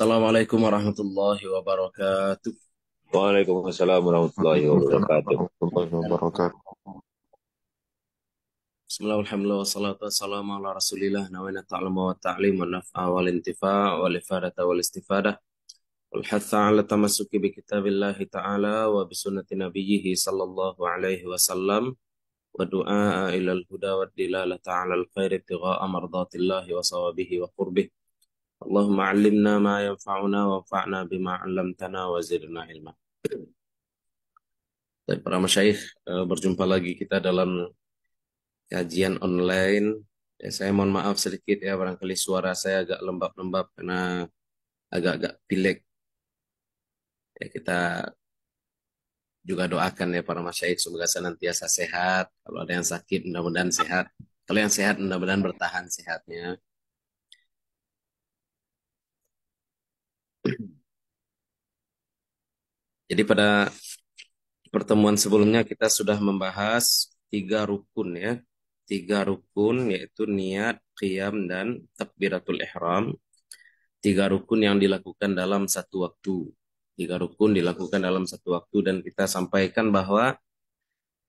Assalamualaikum warahmatullahi wabarakatuh. Waalaikumsalam warahmatullahi wabarakatuh. Bismillahirrahmanirrahim. Wassalatu wassalamu ala Rasulillah nawana ta'lama wa ta'lim wa naf'a wal intifa' wal ifadata wal istifadah. Wal hatha ala tamassuki bi kitabillahi ta'ala wa bi sunnati nabiyhi sallallahu alaihi wasallam wa du'a ila al-huda wa dilala taala al-khair ibtigha'a mardatillahi wa sawabihi wa qurbihi. اللهم علمنا ما ينفعنا وانفعنا بما علمتنا وزدنا ilma. Baik, para masyaih, eh, berjumpa lagi kita dalam kajian online. Ya, saya mohon maaf sedikit ya, barangkali suara saya agak lembab-lembab karena agak-agak pilek. Ya, kita juga doakan ya para masyaih, semoga senantiasa sehat. Kalau ada yang sakit, mudah-mudahan sehat. Kalau yang sehat, mudah-mudahan bertahan sehatnya. Jadi pada pertemuan sebelumnya kita sudah membahas tiga rukun ya. Tiga rukun yaitu niat, qiyam, dan takbiratul ihram. Tiga rukun yang dilakukan dalam satu waktu. Tiga rukun dilakukan dalam satu waktu dan kita sampaikan bahwa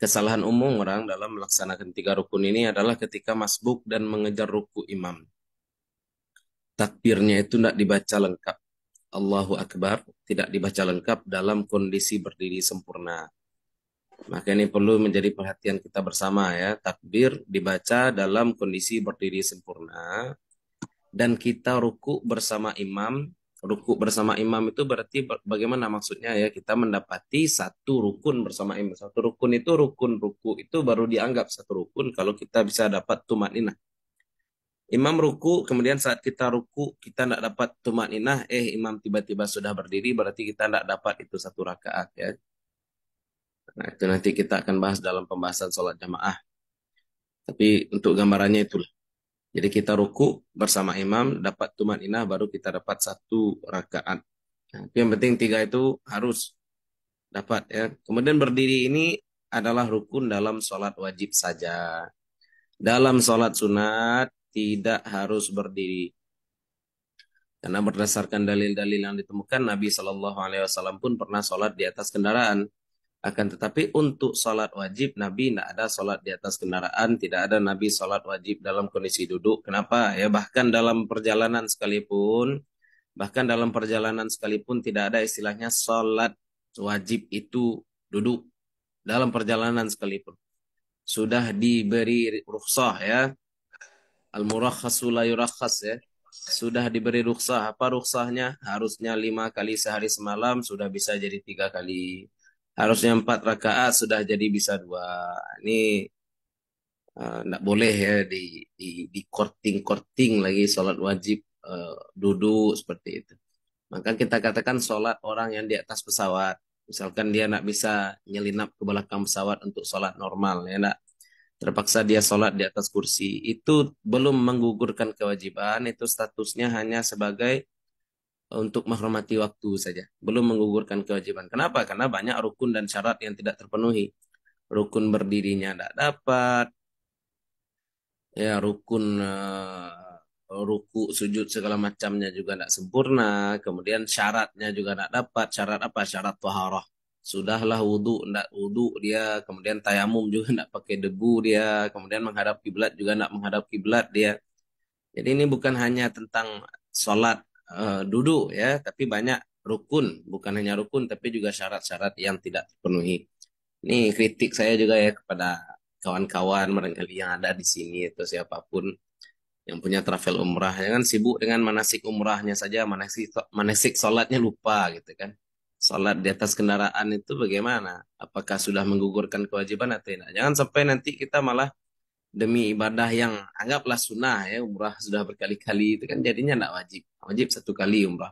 kesalahan umum orang dalam melaksanakan tiga rukun ini adalah ketika masbuk dan mengejar ruku imam. Takbirnya itu tidak dibaca lengkap Allahu Akbar tidak dibaca lengkap dalam kondisi berdiri sempurna. Maka ini perlu menjadi perhatian kita bersama ya. Takbir dibaca dalam kondisi berdiri sempurna dan kita ruku bersama imam. Ruku bersama imam itu berarti bagaimana maksudnya ya? Kita mendapati satu rukun bersama imam. Satu rukun itu rukun ruku itu baru dianggap satu rukun kalau kita bisa dapat tumaninah. Imam ruku, kemudian saat kita ruku kita tidak dapat tumak ninah, eh imam tiba-tiba sudah berdiri berarti kita tidak dapat itu satu rakaat ya. Nah itu nanti kita akan bahas dalam pembahasan sholat jamaah. Tapi untuk gambarannya itulah. Jadi kita ruku bersama imam, dapat tumak ninah baru kita dapat satu rakaat. Nah, yang penting tiga itu harus dapat ya. Kemudian berdiri ini adalah rukun dalam sholat wajib saja. Dalam sholat sunat tidak harus berdiri. Karena berdasarkan dalil-dalil yang ditemukan, Nabi Shallallahu Alaihi Wasallam pun pernah sholat di atas kendaraan. Akan tetapi untuk sholat wajib, Nabi tidak ada sholat di atas kendaraan, tidak ada Nabi sholat wajib dalam kondisi duduk. Kenapa? Ya bahkan dalam perjalanan sekalipun, bahkan dalam perjalanan sekalipun tidak ada istilahnya sholat wajib itu duduk dalam perjalanan sekalipun. Sudah diberi rukhsah ya, al murakhasu la yurakhas ya sudah diberi ruksah apa ruksahnya harusnya lima kali sehari semalam sudah bisa jadi tiga kali harusnya empat rakaat sudah jadi bisa dua ini tidak eh, uh, boleh ya di di di korting korting lagi sholat wajib uh, duduk seperti itu maka kita katakan sholat orang yang di atas pesawat misalkan dia nak bisa nyelinap ke belakang pesawat untuk sholat normal ya nak terpaksa dia sholat di atas kursi itu belum menggugurkan kewajiban itu statusnya hanya sebagai e, untuk menghormati waktu saja belum menggugurkan kewajiban kenapa karena banyak rukun dan syarat yang tidak terpenuhi rukun berdirinya tidak dapat ya rukun e, ruku sujud segala macamnya juga tidak sempurna kemudian syaratnya juga tidak dapat syarat apa syarat toharoh sudahlah wudhu ndak wudhu dia kemudian tayamum juga ndak pakai debu dia kemudian menghadap kiblat juga ndak menghadap kiblat dia jadi ini bukan hanya tentang sholat uh, duduk ya tapi banyak rukun bukan hanya rukun tapi juga syarat-syarat yang tidak terpenuhi ini kritik saya juga ya kepada kawan-kawan barangkali yang ada di sini atau siapapun yang punya travel umrah ya kan sibuk dengan manasik umrahnya saja manasik manasik sholatnya lupa gitu kan sholat di atas kendaraan itu bagaimana? Apakah sudah menggugurkan kewajiban atau tidak? Jangan sampai nanti kita malah demi ibadah yang anggaplah sunnah ya umrah sudah berkali-kali itu kan jadinya tidak wajib wajib satu kali umrah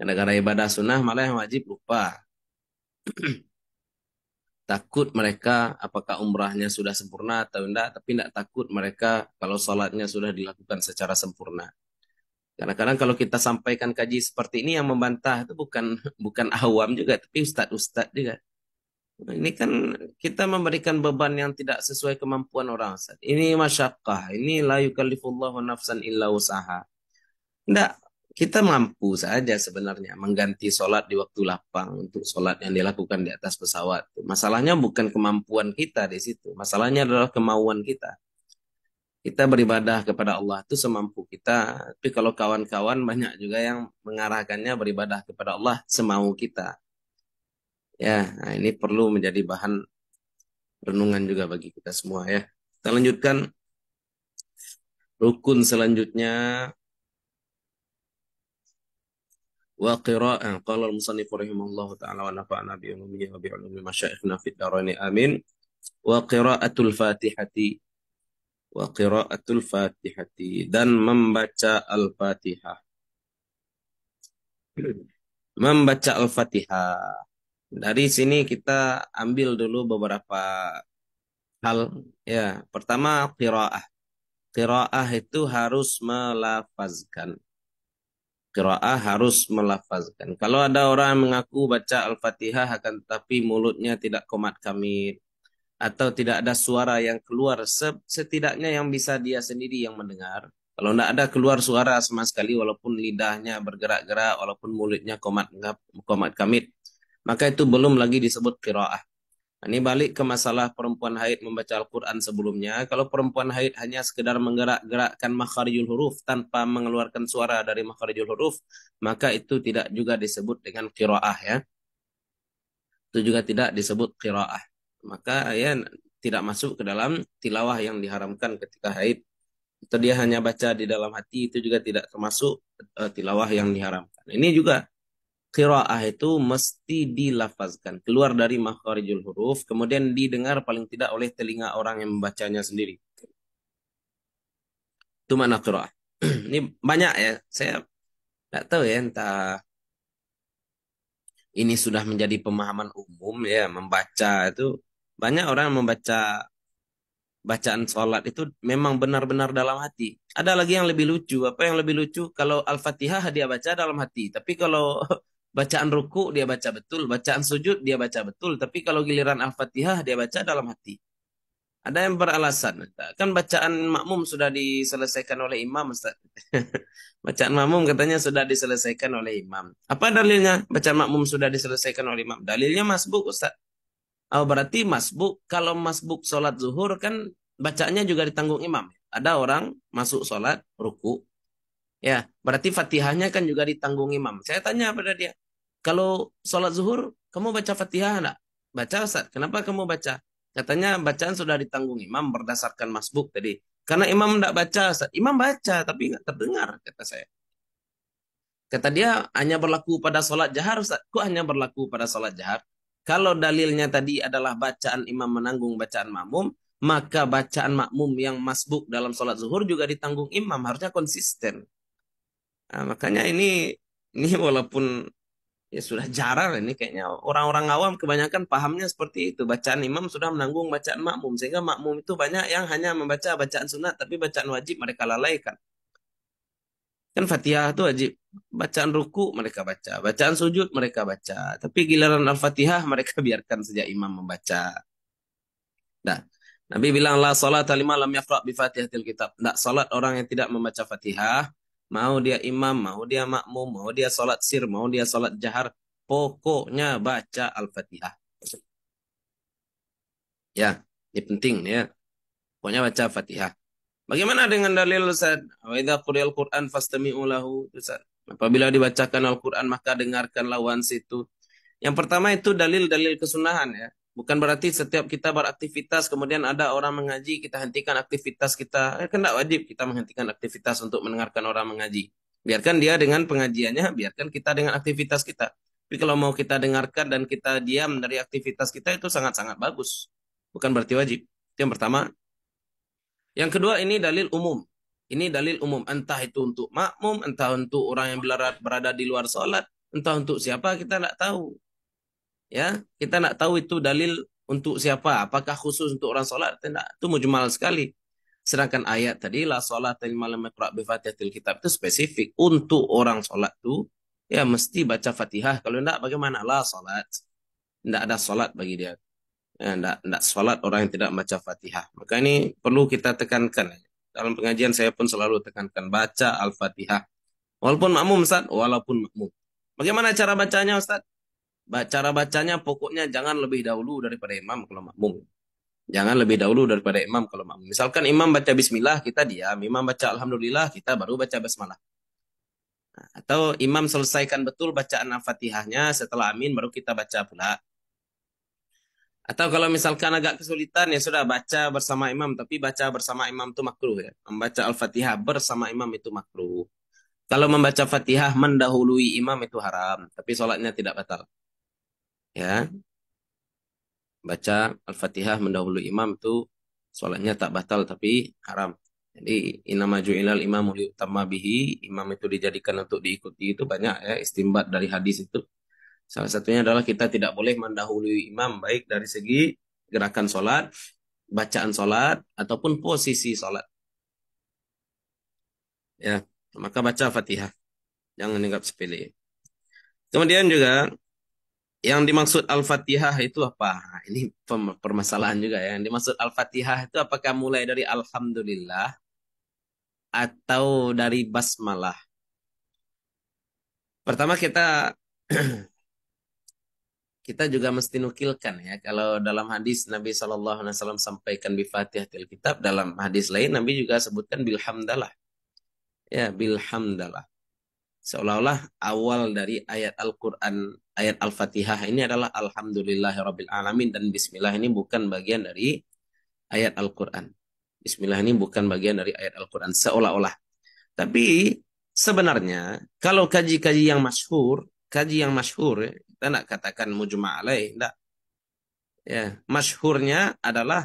karena gara ibadah sunnah malah yang wajib lupa takut mereka apakah umrahnya sudah sempurna atau tidak tapi tidak takut mereka kalau sholatnya sudah dilakukan secara sempurna Kadang-kadang kalau kita sampaikan kaji seperti ini yang membantah itu bukan bukan awam juga, tapi ustadz-ustadz juga. Ini kan kita memberikan beban yang tidak sesuai kemampuan orang. saat Ini masyakkah. Ini la wa nafsan illa usaha. Tidak. Kita mampu saja sebenarnya mengganti solat di waktu lapang untuk solat yang dilakukan di atas pesawat. Masalahnya bukan kemampuan kita di situ. Masalahnya adalah kemauan kita kita beribadah kepada Allah itu semampu kita. Tapi kalau kawan-kawan banyak juga yang mengarahkannya beribadah kepada Allah semau kita. Ya, nah ini perlu menjadi bahan renungan juga bagi kita semua ya. Kita lanjutkan rukun selanjutnya wa qira'an qala al-musannif rahimahullahu taala wa nafa'ana bi ulumihi wa bi ulumi masyayikhina fid dharain amin wa qira'atul fatihati wa qiraatul fatihati dan membaca al-fatihah membaca al-fatihah dari sini kita ambil dulu beberapa hal ya pertama qiraah qiraah itu harus melafazkan Qiraah harus melafazkan. Kalau ada orang mengaku baca Al-Fatihah akan tetapi mulutnya tidak komat kamit, atau tidak ada suara yang keluar setidaknya yang bisa dia sendiri yang mendengar kalau tidak ada keluar suara sama sekali walaupun lidahnya bergerak-gerak walaupun mulutnya komat komat kamit maka itu belum lagi disebut qiraah nah, ini balik ke masalah perempuan haid membaca Al-Quran sebelumnya. Kalau perempuan haid hanya sekedar menggerak-gerakkan makharijul huruf tanpa mengeluarkan suara dari makharijul huruf, maka itu tidak juga disebut dengan kiroah ya. Itu juga tidak disebut kiroah maka ya tidak masuk ke dalam tilawah yang diharamkan ketika haid atau dia hanya baca di dalam hati itu juga tidak termasuk uh, tilawah yang diharamkan. Ini juga qiraah itu mesti dilafazkan, keluar dari makharijul huruf, kemudian didengar paling tidak oleh telinga orang yang membacanya sendiri. Itu mana qiraah. ini banyak ya, saya tidak tahu ya entah ini sudah menjadi pemahaman umum ya membaca itu banyak orang membaca bacaan sholat itu memang benar-benar dalam hati. Ada lagi yang lebih lucu. Apa yang lebih lucu? Kalau Al-Fatihah dia baca dalam hati. Tapi kalau bacaan ruku dia baca betul. Bacaan sujud dia baca betul. Tapi kalau giliran Al-Fatihah dia baca dalam hati. Ada yang beralasan. Kan bacaan makmum sudah diselesaikan oleh imam. Ustaz. bacaan makmum katanya sudah diselesaikan oleh imam. Apa dalilnya? Bacaan makmum sudah diselesaikan oleh imam. Dalilnya masbuk Ustaz. Oh, berarti masbuk, kalau masbuk sholat zuhur kan bacanya juga ditanggung imam. Ada orang masuk sholat ruku. Ya, berarti fatihahnya kan juga ditanggung imam. Saya tanya pada dia, kalau sholat zuhur, kamu baca fatihah enggak? Baca Ustaz, kenapa kamu baca? Katanya bacaan sudah ditanggung imam berdasarkan masbuk tadi. Karena imam enggak baca, Ustaz. Imam baca, tapi enggak terdengar, kata saya. Kata dia, hanya berlaku pada sholat jahar, Ustaz. Kok hanya berlaku pada sholat jahar? Kalau dalilnya tadi adalah bacaan imam menanggung bacaan makmum, maka bacaan makmum yang masbuk dalam sholat zuhur juga ditanggung imam harusnya konsisten nah, makanya ini ini walaupun ya sudah jarang ini kayaknya orang-orang awam kebanyakan pahamnya seperti itu bacaan imam sudah menanggung bacaan makmum sehingga makmum itu banyak yang hanya membaca bacaan sunat tapi bacaan wajib mereka lalaikan Kan Fatihah itu wajib. Bacaan ruku mereka baca, bacaan sujud mereka baca. Tapi giliran Al-Fatihah mereka biarkan sejak imam membaca. Nah, Nabi bilang la salat alimah lam yaqra bi Fatihatil Kitab. Tidak salat orang yang tidak membaca Fatihah, mau dia imam, mau dia makmum, mau dia salat sir, mau dia salat jahar, pokoknya baca Al-Fatihah. Ya, ini penting ya. Pokoknya baca Fatihah. Bagaimana dengan dalil Ustaz? Wa idza Qur'an fastami'u lahu. Ustaz. Apabila dibacakan Al-Qur'an maka dengarkan lawan situ. Yang pertama itu dalil-dalil kesunahan ya. Bukan berarti setiap kita beraktivitas kemudian ada orang mengaji kita hentikan aktivitas kita. Eh, kan tidak wajib kita menghentikan aktivitas untuk mendengarkan orang mengaji. Biarkan dia dengan pengajiannya, biarkan kita dengan aktivitas kita. Tapi kalau mau kita dengarkan dan kita diam dari aktivitas kita itu sangat-sangat bagus. Bukan berarti wajib. Itu yang pertama. Yang kedua ini dalil umum. Ini dalil umum, entah itu untuk makmum, entah untuk orang yang berada di luar sholat, entah untuk siapa kita tidak tahu. Ya, kita tidak tahu itu dalil untuk siapa. Apakah khusus untuk orang sholat? Tidak, itu mujmal sekali. Sedangkan ayat tadi la sholat malam kitab itu spesifik untuk orang sholat itu, ya mesti baca fatihah. Kalau tidak bagaimana la sholat? Tidak ada sholat bagi dia tidak ya, tidak sholat orang yang tidak baca fatihah maka ini perlu kita tekankan dalam pengajian saya pun selalu tekankan baca al-fatihah walaupun makmum Ustaz walaupun makmum bagaimana cara bacanya Ustaz cara bacanya pokoknya jangan lebih dahulu daripada imam kalau makmum jangan lebih dahulu daripada imam kalau makmum misalkan imam baca bismillah kita diam imam baca alhamdulillah kita baru baca basmalah nah, atau imam selesaikan betul bacaan al-fatihahnya setelah amin baru kita baca pula atau kalau misalkan agak kesulitan ya sudah baca bersama imam, tapi baca bersama imam itu makruh ya. Membaca Al-Fatihah bersama imam itu makruh. Kalau membaca Fatihah mendahului imam itu haram, tapi sholatnya tidak batal. Ya. Baca Al-Fatihah mendahului imam itu sholatnya tak batal tapi haram. Jadi inama ju'ilal imam utama bihi, imam itu dijadikan untuk diikuti itu banyak ya istimbat dari hadis itu. Salah satunya adalah kita tidak boleh mendahului imam baik dari segi gerakan solat, bacaan solat ataupun posisi solat. Ya, maka baca fatihah. Jangan anggap sepele. Kemudian juga yang dimaksud Al-Fatihah itu apa? Nah, ini permasalahan juga ya. Yang dimaksud Al-Fatihah itu apakah mulai dari Alhamdulillah atau dari Basmalah? Pertama kita kita juga mesti nukilkan ya kalau dalam hadis Nabi Shallallahu Alaihi Wasallam sampaikan bifatihatil kitab dalam hadis lain Nabi juga sebutkan bilhamdalah ya bilhamdalah seolah-olah awal dari ayat Al-Quran ayat Al-Fatihah ini adalah Alhamdulillahirabbil alamin dan Bismillah ini bukan bagian dari ayat Al-Quran Bismillah ini bukan bagian dari ayat Al-Quran seolah-olah tapi sebenarnya kalau kaji-kaji yang masyhur kaji yang masyhur ya. kita nak katakan mujma' alaih tidak ya masyhurnya adalah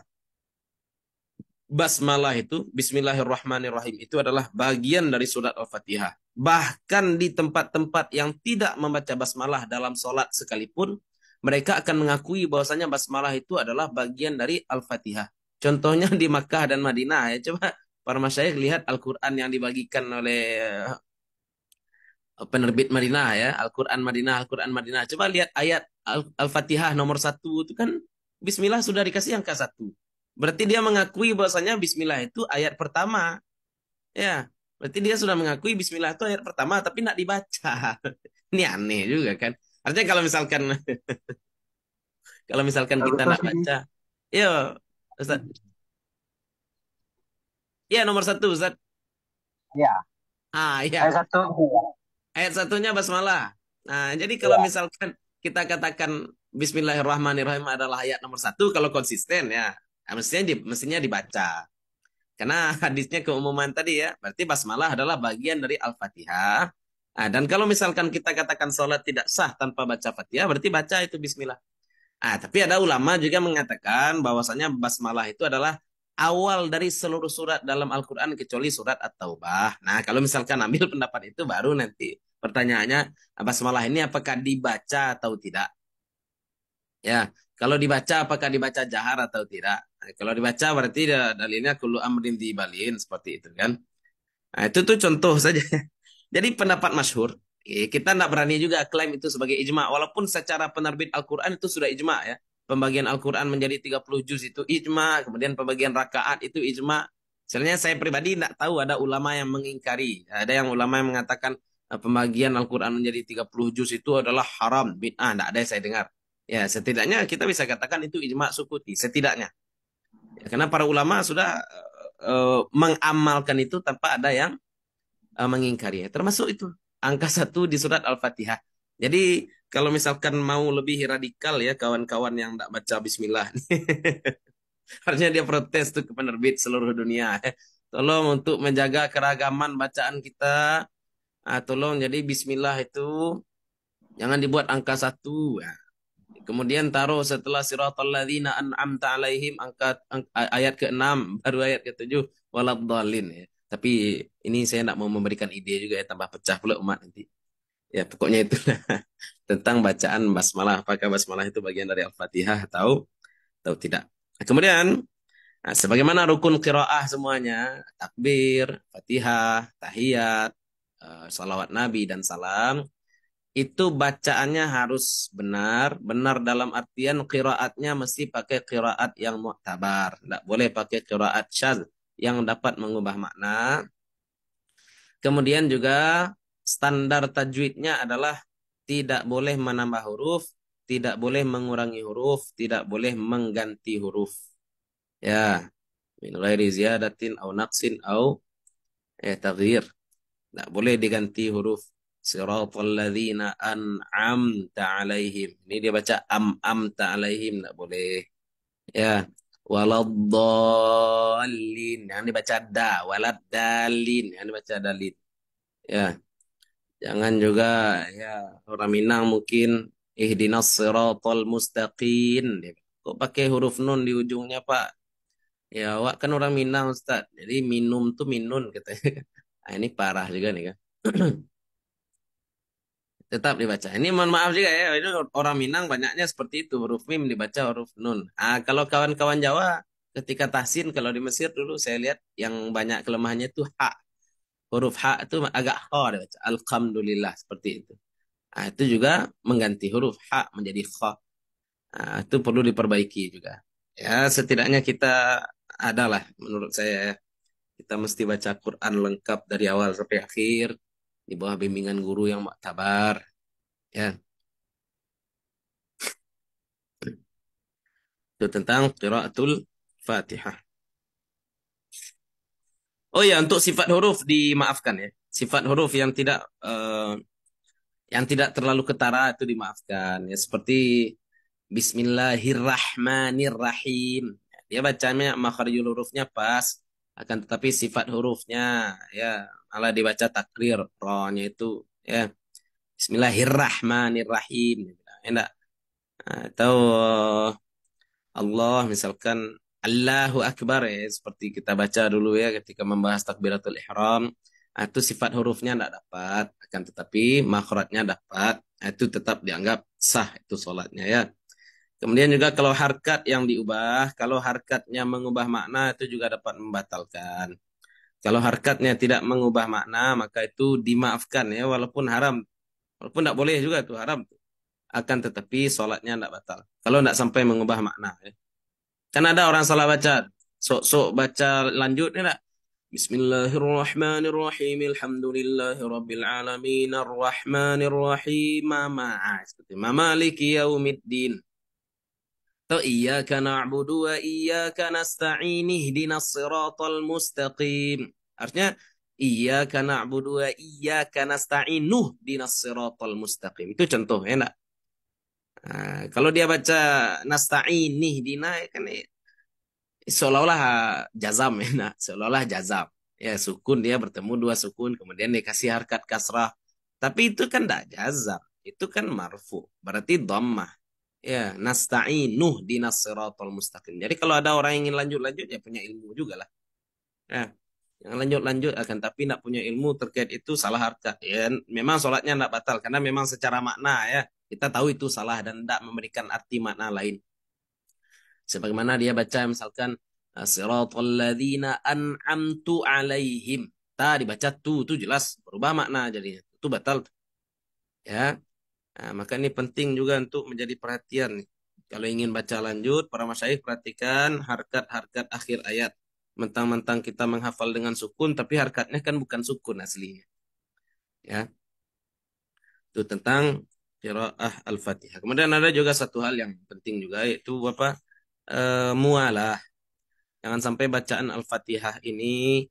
basmalah itu bismillahirrahmanirrahim itu adalah bagian dari surat al-fatihah bahkan di tempat-tempat yang tidak membaca basmalah dalam sholat sekalipun mereka akan mengakui bahwasanya basmalah itu adalah bagian dari al-fatihah contohnya di Makkah dan Madinah ya coba para masyayikh lihat Al-Quran yang dibagikan oleh eh, penerbit Madinah ya, Al-Quran Madinah, Al-Quran Madinah. Coba lihat ayat Al-Fatihah nomor satu itu kan Bismillah sudah dikasih angka satu. Berarti dia mengakui bahwasanya Bismillah itu ayat pertama. Ya, berarti dia sudah mengakui Bismillah itu ayat pertama tapi tidak dibaca. Ini aneh juga kan. Artinya kalau misalkan kalau misalkan kita tidak baca, yo iya, Ustaz. Ya nomor satu Ustaz. Ya. Ah, ya. Ayat satu. Ayat satunya basmalah. Nah, jadi kalau misalkan kita katakan Bismillahirrahmanirrahim adalah ayat nomor satu, kalau konsisten ya, ya mestinya di, mestinya dibaca. Karena hadisnya keumuman tadi ya, berarti basmalah adalah bagian dari Al-Fatihah. Nah, dan kalau misalkan kita katakan sholat tidak sah tanpa baca Fatihah, berarti baca itu Bismillah. Ah, tapi ada ulama juga mengatakan bahwasanya basmalah itu adalah awal dari seluruh surat dalam Al-Quran kecuali surat At-Taubah. Nah, kalau misalkan ambil pendapat itu baru nanti pertanyaannya basmalah ini apakah dibaca atau tidak? Ya, kalau dibaca apakah dibaca jahar atau tidak? Nah, kalau dibaca berarti dalilnya kullu amrin dibalin seperti itu kan. Nah, itu tuh contoh saja. Jadi pendapat masyhur eh, kita tidak berani juga klaim itu sebagai ijma walaupun secara penerbit Al-Qur'an itu sudah ijma ya pembagian Al-Quran menjadi 30 juz itu ijma, kemudian pembagian rakaat itu ijma. Sebenarnya saya pribadi tidak tahu ada ulama yang mengingkari, ada yang ulama yang mengatakan eh, pembagian Al-Quran menjadi 30 juz itu adalah haram, bid'ah, tidak ada yang saya dengar. Ya, setidaknya kita bisa katakan itu ijma sukuti, setidaknya. Ya, karena para ulama sudah uh, mengamalkan itu tanpa ada yang uh, mengingkari. Termasuk itu, angka satu di surat Al-Fatihah. Jadi kalau misalkan mau lebih radikal ya kawan-kawan yang tidak baca bismillah. Harusnya dia protes tuh ke penerbit seluruh dunia. Tolong untuk menjaga keragaman bacaan kita. Ah, tolong jadi bismillah itu jangan dibuat angka satu. Ah. Kemudian taruh setelah siratul ladzina an'amta alaihim angka ayat ke-6 baru ayat ke-7 waladdallin ya. Tapi ini saya tidak mau memberikan ide juga ya tambah pecah pula umat nanti ya pokoknya itu tentang bacaan basmalah apakah basmalah itu bagian dari al-fatihah atau atau tidak kemudian nah, sebagaimana rukun kiroah semuanya takbir fatihah tahiyat eh, salawat nabi dan salam itu bacaannya harus benar benar dalam artian kiroatnya mesti pakai kiroat yang tabar tidak boleh pakai kiroat syaz yang dapat mengubah makna Kemudian juga standar tajwidnya adalah tidak boleh menambah huruf, tidak boleh mengurangi huruf, tidak boleh mengganti huruf. Ya, min ghairi ziyadatin au naqsin au eh, taghyir. Tidak boleh diganti huruf. Siratal ladzina an'amta alaihim. Ini dia baca am amta alaihim tidak boleh. Ya, waladdallin. Yang dibaca da, waladdallin. Yang dibaca dalin. Ya. Jangan juga ya orang Minang mungkin ihdinas siratal mustaqin Kok pakai huruf nun di ujungnya, Pak? Ya, awak kan orang Minang, Ustaz. Jadi minum tuh minun kata Nah, ini parah juga nih kan. Tetap dibaca. Ini mohon maaf juga ya, ini orang Minang banyaknya seperti itu, huruf mim dibaca huruf nun. Ah, kalau kawan-kawan Jawa ketika tahsin kalau di Mesir dulu saya lihat yang banyak kelemahannya tuh hak huruf ha itu agak kha baca. Alhamdulillah seperti itu. Nah, itu juga mengganti huruf ha menjadi kha. Nah, itu perlu diperbaiki juga. Ya, setidaknya kita adalah menurut saya kita mesti baca Quran lengkap dari awal sampai akhir di bawah bimbingan guru yang maktabar. Ya. Itu tentang qiraatul Fatihah. Oh ya, untuk sifat huruf dimaafkan ya. Sifat huruf yang tidak uh, yang tidak terlalu ketara itu dimaafkan ya seperti Bismillahirrahmanirrahim. Dia bacanya makharijul hurufnya pas akan tetapi sifat hurufnya ya malah dibaca takrir ronya itu ya Bismillahirrahmanirrahim enak atau eh, Allah misalkan Allahu Akbar ya seperti kita baca dulu ya ketika membahas takbiratul ihram ah, itu sifat hurufnya tidak dapat akan tetapi makhrajnya dapat ah, itu tetap dianggap sah itu sholatnya ya kemudian juga kalau harkat yang diubah kalau harkatnya mengubah makna itu juga dapat membatalkan kalau harkatnya tidak mengubah makna maka itu dimaafkan ya walaupun haram walaupun tidak boleh juga itu haram akan tetapi sholatnya tidak batal kalau tidak sampai mengubah makna ya. Kan ada orang salah baca. Sok-sok baca lanjut ni enggak? Bismillahirrahmanirrahim. Alhamdulillahirabbil alamin. Arrahmanirrahim. Mama. Ah, Mamaliki yaumiddin. Atau iyyaka na'budu wa iyyaka nasta'in ihdinas siratal mustaqim. Artinya iyyaka na'budu wa iyyaka nasta'in ihdinas siratal mustaqim. Itu contoh enak. Ya Ah, kalau dia baca nasta'ini dina ya kan ya, seolah-olah jazam ya, nah, seolah-olah jazam. Ya, sukun dia bertemu dua sukun kemudian dia kasih harkat kasrah. Tapi itu kan tidak jazam, itu kan marfu, berarti dhammah. Ya, nasta'inuh dinas siratal mustaqim. Jadi kalau ada orang yang ingin lanjut-lanjut ya punya ilmu juga lah. Ya yang lanjut-lanjut akan tapi nak punya ilmu terkait itu salah harta ya memang sholatnya tidak batal karena memang secara makna ya kita tahu itu salah dan tidak memberikan arti makna lain sebagaimana dia baca misalkan ladina an an'amtu alaihim ta dibaca tu itu jelas berubah makna jadinya itu batal ya nah, maka ini penting juga untuk menjadi perhatian kalau ingin baca lanjut para masyayikh perhatikan harkat-harkat akhir ayat mentang-mentang kita menghafal dengan sukun tapi harkatnya kan bukan sukun aslinya ya itu tentang qiraah al-fatihah kemudian ada juga satu hal yang penting juga yaitu bapak e, eh, mualah jangan sampai bacaan al-fatihah ini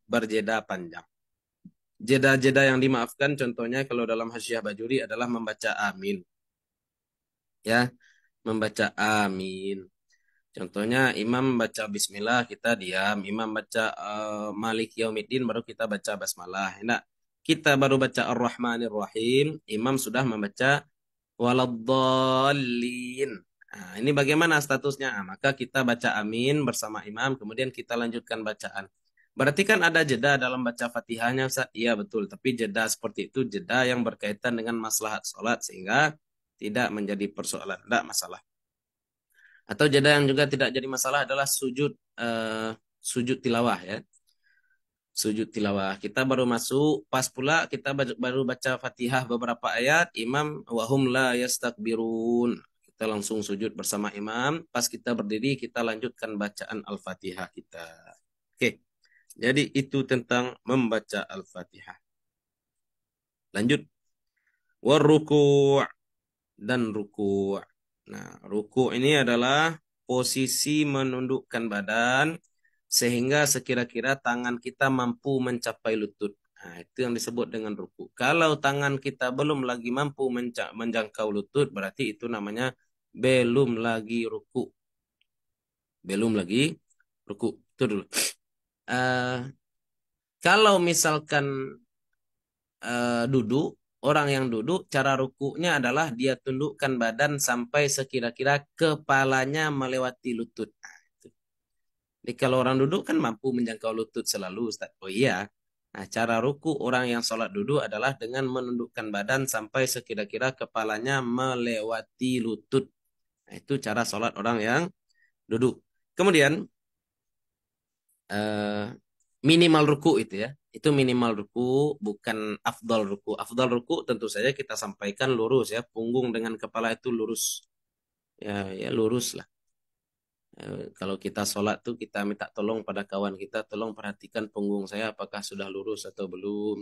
berjeda panjang jeda-jeda yang dimaafkan contohnya kalau dalam hasyiah bajuri adalah membaca amin ya membaca amin Contohnya imam baca bismillah kita diam, imam baca uh, Malik Yaumiddin baru kita baca basmalah. Nah, kita baru baca Ar-Rahmanir Rahim, imam sudah membaca waladdallin. Nah, ini bagaimana statusnya? Nah, maka kita baca amin bersama imam, kemudian kita lanjutkan bacaan. Berarti kan ada jeda dalam baca fatihahnya, Ustaz? Iya betul, tapi jeda seperti itu jeda yang berkaitan dengan maslahat sholat sehingga tidak menjadi persoalan, tidak masalah atau jeda yang juga tidak jadi masalah adalah sujud uh, sujud tilawah ya sujud tilawah kita baru masuk pas pula kita baru baca fatihah beberapa ayat imam wahum la yastakbirun kita langsung sujud bersama imam pas kita berdiri kita lanjutkan bacaan al-fatihah kita oke jadi itu tentang membaca al-fatihah lanjut waruku dan ruku' Nah, ruku ini adalah posisi menundukkan badan sehingga sekira-kira tangan kita mampu mencapai lutut. Nah, itu yang disebut dengan ruku. Kalau tangan kita belum lagi mampu menjangkau lutut, berarti itu namanya belum lagi ruku. Belum lagi ruku. Itu dulu. Uh, kalau misalkan uh, duduk, orang yang duduk cara rukuknya adalah dia tundukkan badan sampai sekira-kira kepalanya melewati lutut. Nah, itu. Jadi kalau orang duduk kan mampu menjangkau lutut selalu Ustaz. Oh iya. Nah, cara ruku orang yang sholat duduk adalah dengan menundukkan badan sampai sekira-kira kepalanya melewati lutut. Nah, itu cara sholat orang yang duduk. Kemudian, eh, minimal ruku itu ya itu minimal ruku bukan afdal ruku afdal ruku tentu saja kita sampaikan lurus ya punggung dengan kepala itu lurus ya ya lurus lah ya, kalau kita sholat tuh kita minta tolong pada kawan kita tolong perhatikan punggung saya apakah sudah lurus atau belum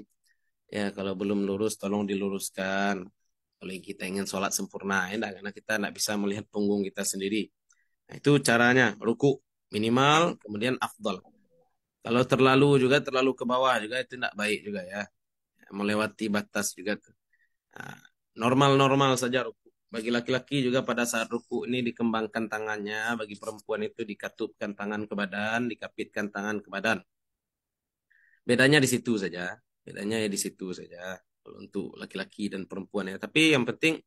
ya kalau belum lurus tolong diluruskan kalau kita ingin sholat sempurna ya karena kita tidak bisa melihat punggung kita sendiri nah, itu caranya ruku minimal kemudian afdal kalau terlalu juga terlalu ke bawah juga itu tidak baik juga ya. Melewati batas juga nah, Normal-normal saja ruku. Bagi laki-laki juga pada saat ruku ini dikembangkan tangannya, bagi perempuan itu dikatupkan tangan ke badan, dikapitkan tangan ke badan. Bedanya di situ saja, bedanya ya di situ saja kalau untuk laki-laki dan perempuan ya. Tapi yang penting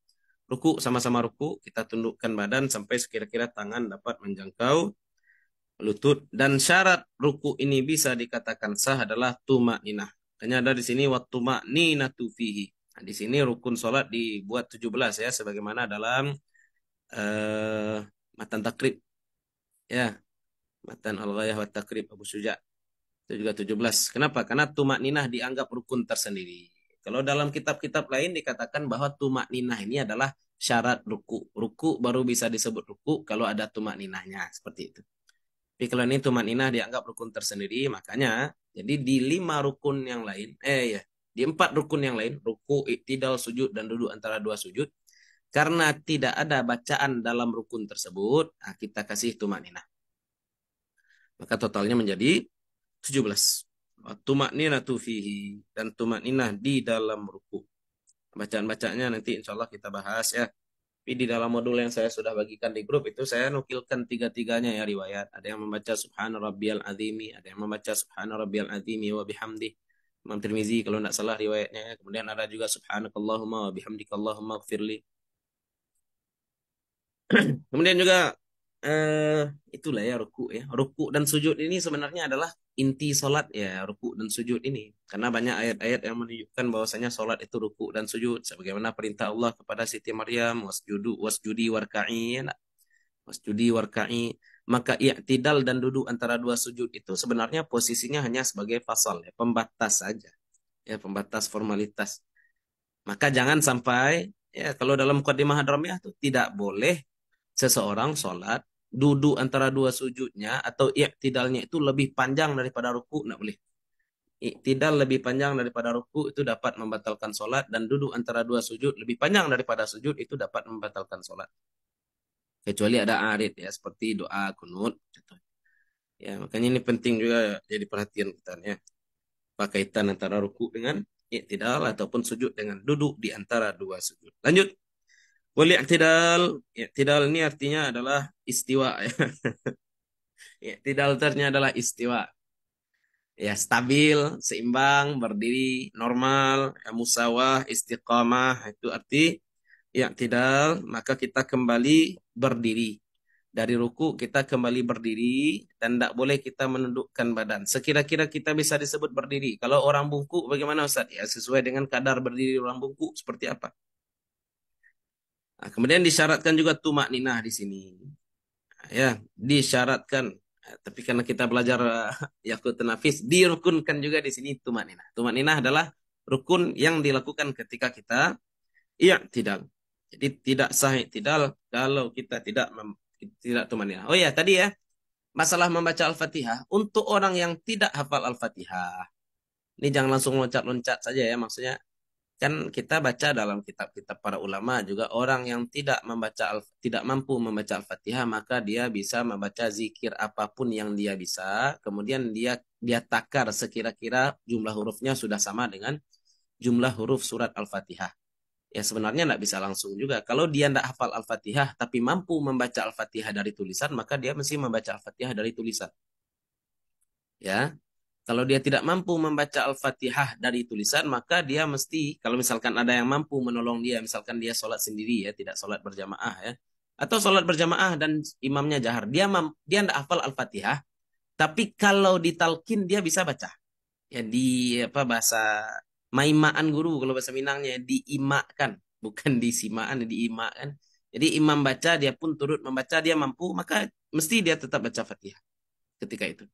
ruku sama-sama ruku, kita tundukkan badan sampai sekira-kira tangan dapat menjangkau lutut dan syarat ruku ini bisa dikatakan sah adalah tuma ninah. Hanya ada di sini waktu nina tufihi. Nah, di sini rukun sholat dibuat 17 ya sebagaimana dalam uh, matan takrib ya matan al ghayah wa takrib Abu Suja itu juga 17. Kenapa? Karena tumak ninah dianggap rukun tersendiri. Kalau dalam kitab-kitab lain dikatakan bahwa tumak ninah ini adalah syarat ruku. Ruku baru bisa disebut ruku kalau ada tumak ninahnya seperti itu. Tapi kalau ini inah dianggap rukun tersendiri, makanya jadi di lima rukun yang lain, eh ya, di empat rukun yang lain, ruku, iktidal, sujud, dan duduk antara dua sujud, karena tidak ada bacaan dalam rukun tersebut, nah kita kasih tuman inah Maka totalnya menjadi 17. inah tufihi dan inah di dalam ruku. bacaan bacanya nanti insya Allah kita bahas ya. Tapi di dalam modul yang saya sudah bagikan di grup itu saya nukilkan tiga-tiganya ya riwayat. Ada yang membaca Subhanallah Rabbiyal Azimi, ada yang membaca Subhanallah Rabbiyal Azimi wa bihamdi. Imam Tirmizi kalau tidak salah riwayatnya. Ya. Kemudian ada juga Subhanakallahumma wa bihamdikallahumma gfirli. Kemudian juga eh, itulah ya ruku ya. Ruku dan sujud ini sebenarnya adalah inti solat ya ruku dan sujud ini karena banyak ayat-ayat yang menunjukkan bahwasanya solat itu ruku dan sujud sebagaimana perintah Allah kepada Siti Maryam wasjudu wasjudi warka'i ya, wasjudi warka'i maka i'tidal dan duduk antara dua sujud itu sebenarnya posisinya hanya sebagai fasal ya pembatas saja ya pembatas formalitas maka jangan sampai ya kalau dalam mukadimah hadramiyah itu tidak boleh seseorang sholat duduk antara dua sujudnya atau iktidalnya itu lebih panjang daripada ruku tidak boleh. Iktidal lebih panjang daripada ruku itu dapat membatalkan solat dan duduk antara dua sujud lebih panjang daripada sujud itu dapat membatalkan solat Kecuali ada arid ya seperti doa kunut. Ya makanya ini penting juga jadi perhatian kita ya. Pakaitan antara ruku dengan iktidal ataupun sujud dengan duduk di antara dua sujud. Lanjut. Wal i'tidal, i'tidal ini artinya adalah istiwa ya. i'tidal adalah istiwa. Ya, stabil, seimbang, berdiri, normal, ya, musawah, istiqamah, itu arti i'tidal, maka kita kembali berdiri. Dari ruku kita kembali berdiri dan tidak boleh kita menundukkan badan. Sekira-kira kita bisa disebut berdiri. Kalau orang bungkuk bagaimana Ustaz? Ya sesuai dengan kadar berdiri orang bungkuk seperti apa. Nah, kemudian disyaratkan juga tumak ninah di sini. Nah, ya, disyaratkan. Nah, tapi karena kita belajar yakut nafis, dirukunkan juga di sini tumak ninah. Tumak ninah adalah rukun yang dilakukan ketika kita iya tidak. Jadi tidak sah tidak kalau kita tidak mem, tidak tumak ninah. Oh ya, tadi ya. Masalah membaca Al-Fatihah untuk orang yang tidak hafal Al-Fatihah. Ini jangan langsung loncat-loncat saja ya, maksudnya kan kita baca dalam kitab-kitab para ulama juga orang yang tidak membaca al tidak mampu membaca al-fatihah maka dia bisa membaca zikir apapun yang dia bisa kemudian dia dia takar sekira-kira jumlah hurufnya sudah sama dengan jumlah huruf surat al-fatihah ya sebenarnya tidak bisa langsung juga kalau dia tidak hafal al-fatihah tapi mampu membaca al-fatihah dari tulisan maka dia mesti membaca al-fatihah dari tulisan ya kalau dia tidak mampu membaca Al-Fatihah dari tulisan, maka dia mesti, kalau misalkan ada yang mampu menolong dia, misalkan dia sholat sendiri ya, tidak sholat berjamaah ya, atau sholat berjamaah dan imamnya jahar, dia mam, dia tidak hafal Al-Fatihah, tapi kalau ditalkin dia bisa baca. Ya di apa bahasa maimaan guru kalau bahasa Minangnya diimakan, bukan di disimaan, diimakan. Jadi imam baca dia pun turut membaca dia mampu, maka mesti dia tetap baca Fatihah ketika itu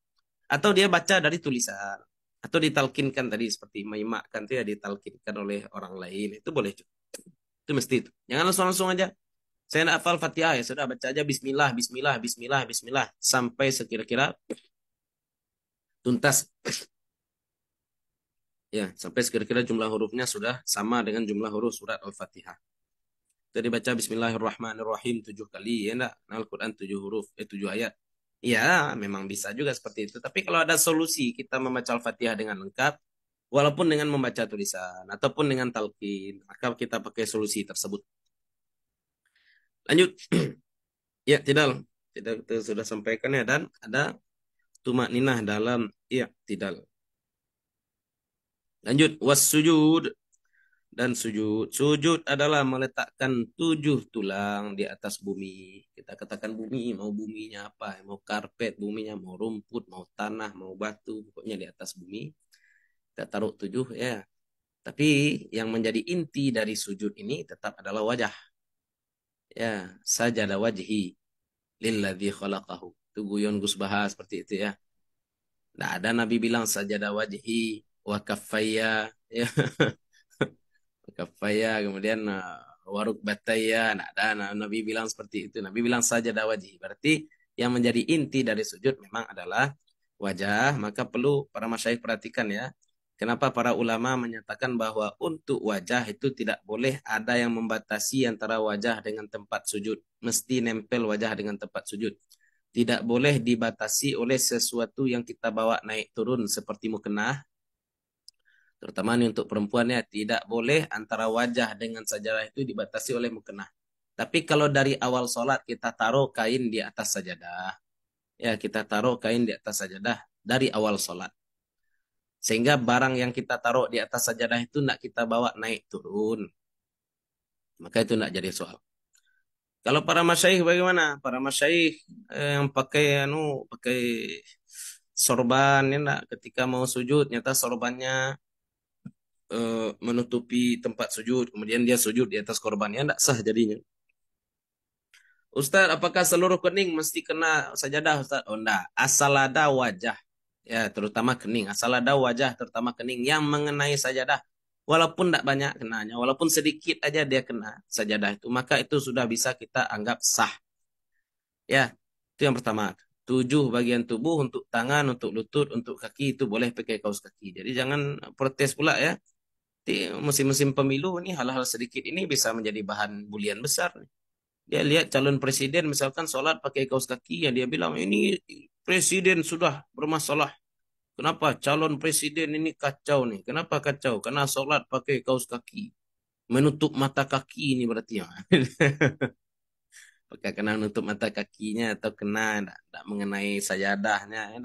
atau dia baca dari tulisan atau ditalkinkan tadi seperti menyimakkan itu ya ditalkinkan oleh orang lain itu boleh itu, itu mesti itu jangan langsung langsung aja saya nak hafal fatihah ya sudah baca aja Bismillah Bismillah Bismillah Bismillah sampai sekira-kira tuntas ya sampai sekira-kira jumlah hurufnya sudah sama dengan jumlah huruf surat al-fatihah jadi baca Bismillahirrahmanirrahim tujuh kali ya nak nah, Al-Quran tujuh huruf eh tujuh ayat Ya, memang bisa juga seperti itu. Tapi kalau ada solusi kita membaca Al-Fatihah dengan lengkap, walaupun dengan membaca tulisan ataupun dengan talqin, maka kita pakai solusi tersebut. Lanjut. ya, tidak. Tidak kita sudah sampaikan ya dan ada tumak ninah dalam ya tidak. Lanjut was sujud dan sujud. Sujud adalah meletakkan tujuh tulang di atas bumi. Kita katakan bumi, mau buminya apa, mau karpet buminya, mau rumput, mau tanah, mau batu, pokoknya di atas bumi. Kita taruh tujuh ya. Tapi yang menjadi inti dari sujud ini tetap adalah wajah. Ya, sajada wajhi lilladzi khalaqahu. Itu guyon Gus bahas seperti itu ya. tidak ada Nabi bilang sajada wajhi wa kaffaya. Ya. Kafaya kemudian eh, waruk bataya. Nah, dan eh, Nabi bilang seperti itu. Nabi bilang saja dawaji. Berarti yang menjadi inti dari sujud memang adalah wajah. Maka perlu para masyayikh perhatikan ya. Kenapa para ulama menyatakan bahwa untuk wajah itu tidak boleh ada yang membatasi antara wajah dengan tempat sujud. Mesti nempel wajah dengan tempat sujud. Tidak boleh dibatasi oleh sesuatu yang kita bawa naik turun seperti mukena Terutama ini untuk perempuan ya, tidak boleh antara wajah dengan sajadah itu dibatasi oleh mukena. Tapi kalau dari awal sholat kita taruh kain di atas sajadah. Ya, kita taruh kain di atas sajadah dari awal sholat. Sehingga barang yang kita taruh di atas sajadah itu tidak kita bawa naik turun. Maka itu tidak jadi soal. Kalau para masyaih bagaimana? Para masyaih eh, yang pakai anu pakai sorban ya ketika mau sujud nyata sorbannya Eh, menutupi tempat sujud, kemudian dia sujud di atas korbannya, tidak sah jadinya. Ustaz, apakah seluruh kening mesti kena sajadah Ustaz? Oh, enggak. Asal ada wajah. Ya, terutama kening. Asal ada wajah, terutama kening yang mengenai sajadah. Walaupun tidak banyak kenanya, walaupun sedikit aja dia kena sajadah itu, maka itu sudah bisa kita anggap sah. Ya, itu yang pertama. Tujuh bagian tubuh untuk tangan, untuk lutut, untuk kaki itu boleh pakai kaos kaki. Jadi jangan protes pula ya. Di musim-musim pemilu ini hal-hal sedikit ini bisa menjadi bahan bulian besar. Dia lihat calon presiden misalkan sholat pakai kaos kaki yang dia bilang ini presiden sudah bermasalah. Kenapa calon presiden ini kacau nih? Kenapa kacau? Karena sholat pakai kaos kaki. Menutup mata kaki ini berarti ya. Apakah kena menutup mata kakinya atau kena tidak mengenai sajadahnya?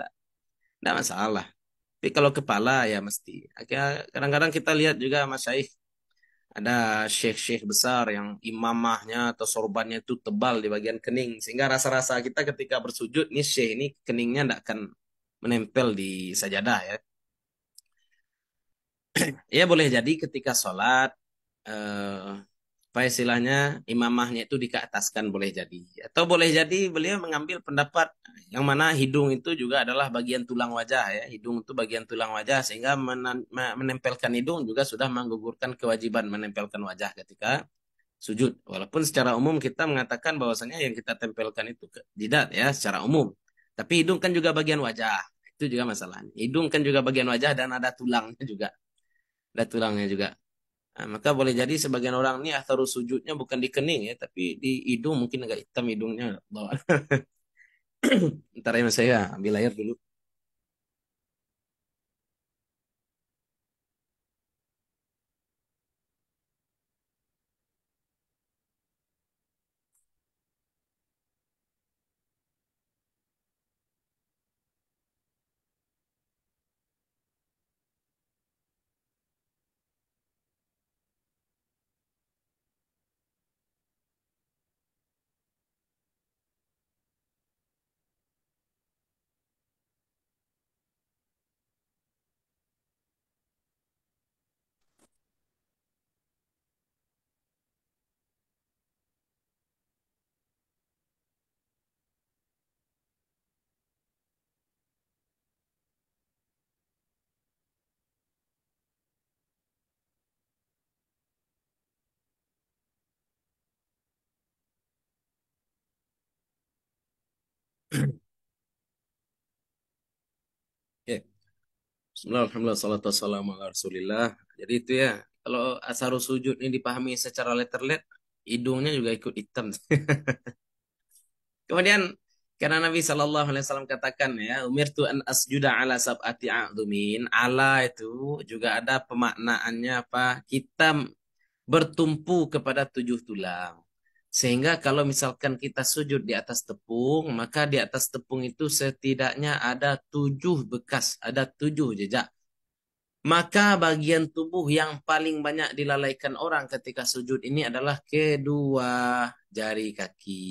Tidak masalah. Tapi kalau kepala ya mesti. Kadang-kadang kita lihat juga Mas Syaih ada syekh-syekh besar yang imamahnya atau sorbannya itu tebal di bagian kening sehingga rasa-rasa kita ketika bersujud nih syekh ini keningnya tidak akan menempel di sajadah ya. ya boleh jadi ketika sholat eh, apa istilahnya imamahnya itu dikeataskan boleh jadi atau boleh jadi beliau mengambil pendapat yang mana hidung itu juga adalah bagian tulang wajah ya hidung itu bagian tulang wajah sehingga menempelkan hidung juga sudah menggugurkan kewajiban menempelkan wajah ketika sujud walaupun secara umum kita mengatakan bahwasanya yang kita tempelkan itu jidat ya secara umum tapi hidung kan juga bagian wajah itu juga masalahnya hidung kan juga bagian wajah dan ada tulangnya juga ada tulangnya juga Nah, maka boleh jadi sebagian orang ini atau sujudnya bukan di kening ya, tapi di hidung mungkin agak hitam hidungnya. Ntar ya saya ambil air dulu. Bismillahirrahmanirrahim. alhamdulillah, ala rasulillah. Jadi itu ya, kalau asharu sujud ini dipahami secara letter letterlet, hidungnya juga ikut hitam. Kemudian karena Nabi Shallallahu Alaihi Wasallam katakan ya, umir tu an asjuda ala sabati a'dumin. Ala itu juga ada pemaknaannya apa? Kita bertumpu kepada tujuh tulang. Sehingga kalau misalkan kita sujud di atas tepung, maka di atas tepung itu setidaknya ada tujuh bekas, ada tujuh jejak. Maka bagian tubuh yang paling banyak dilalaikan orang ketika sujud ini adalah kedua jari kaki.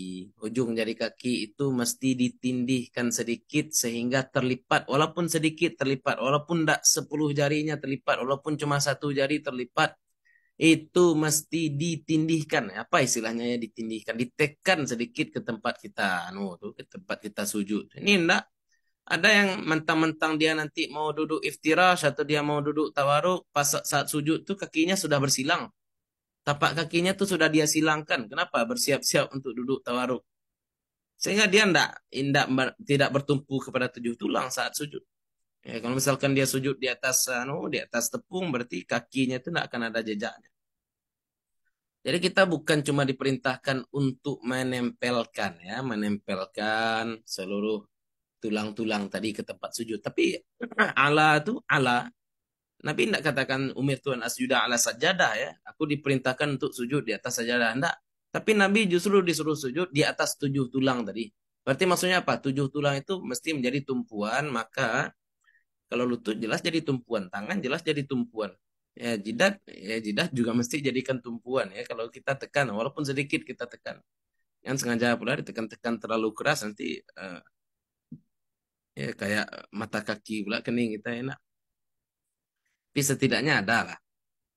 Ujung jari kaki itu mesti ditindihkan sedikit sehingga terlipat. Walaupun sedikit terlipat, walaupun tidak sepuluh jarinya terlipat, walaupun cuma satu jari terlipat itu mesti ditindihkan apa istilahnya ya ditindihkan ditekan sedikit ke tempat kita anu tuh ke tempat kita sujud ini ndak ada yang mentang-mentang dia nanti mau duduk iftirash atau dia mau duduk tawaruk pas saat sujud tuh kakinya sudah bersilang tapak kakinya tuh sudah dia silangkan kenapa bersiap-siap untuk duduk tawaruk sehingga dia ndak enggak tidak bertumpu kepada tujuh tulang saat sujud Ya, kalau misalkan dia sujud di atas anu, di atas tepung berarti kakinya itu tidak akan ada jejaknya. Jadi kita bukan cuma diperintahkan untuk menempelkan ya, menempelkan seluruh tulang-tulang tadi ke tempat sujud. Tapi ala itu ala. Nabi tidak katakan umir Tuhan asyuda ala sajadah ya. Aku diperintahkan untuk sujud di atas sajadah. Tidak. Tapi Nabi justru disuruh sujud di atas tujuh tulang tadi. Berarti maksudnya apa? Tujuh tulang itu mesti menjadi tumpuan. Maka kalau lutut jelas jadi tumpuan, tangan jelas jadi tumpuan. Ya jidat, ya jidat juga mesti jadikan tumpuan ya kalau kita tekan, walaupun sedikit kita tekan. Yang sengaja pula ditekan-tekan terlalu keras nanti uh, ya kayak mata kaki pula kening kita enak. Tapi setidaknya ada lah.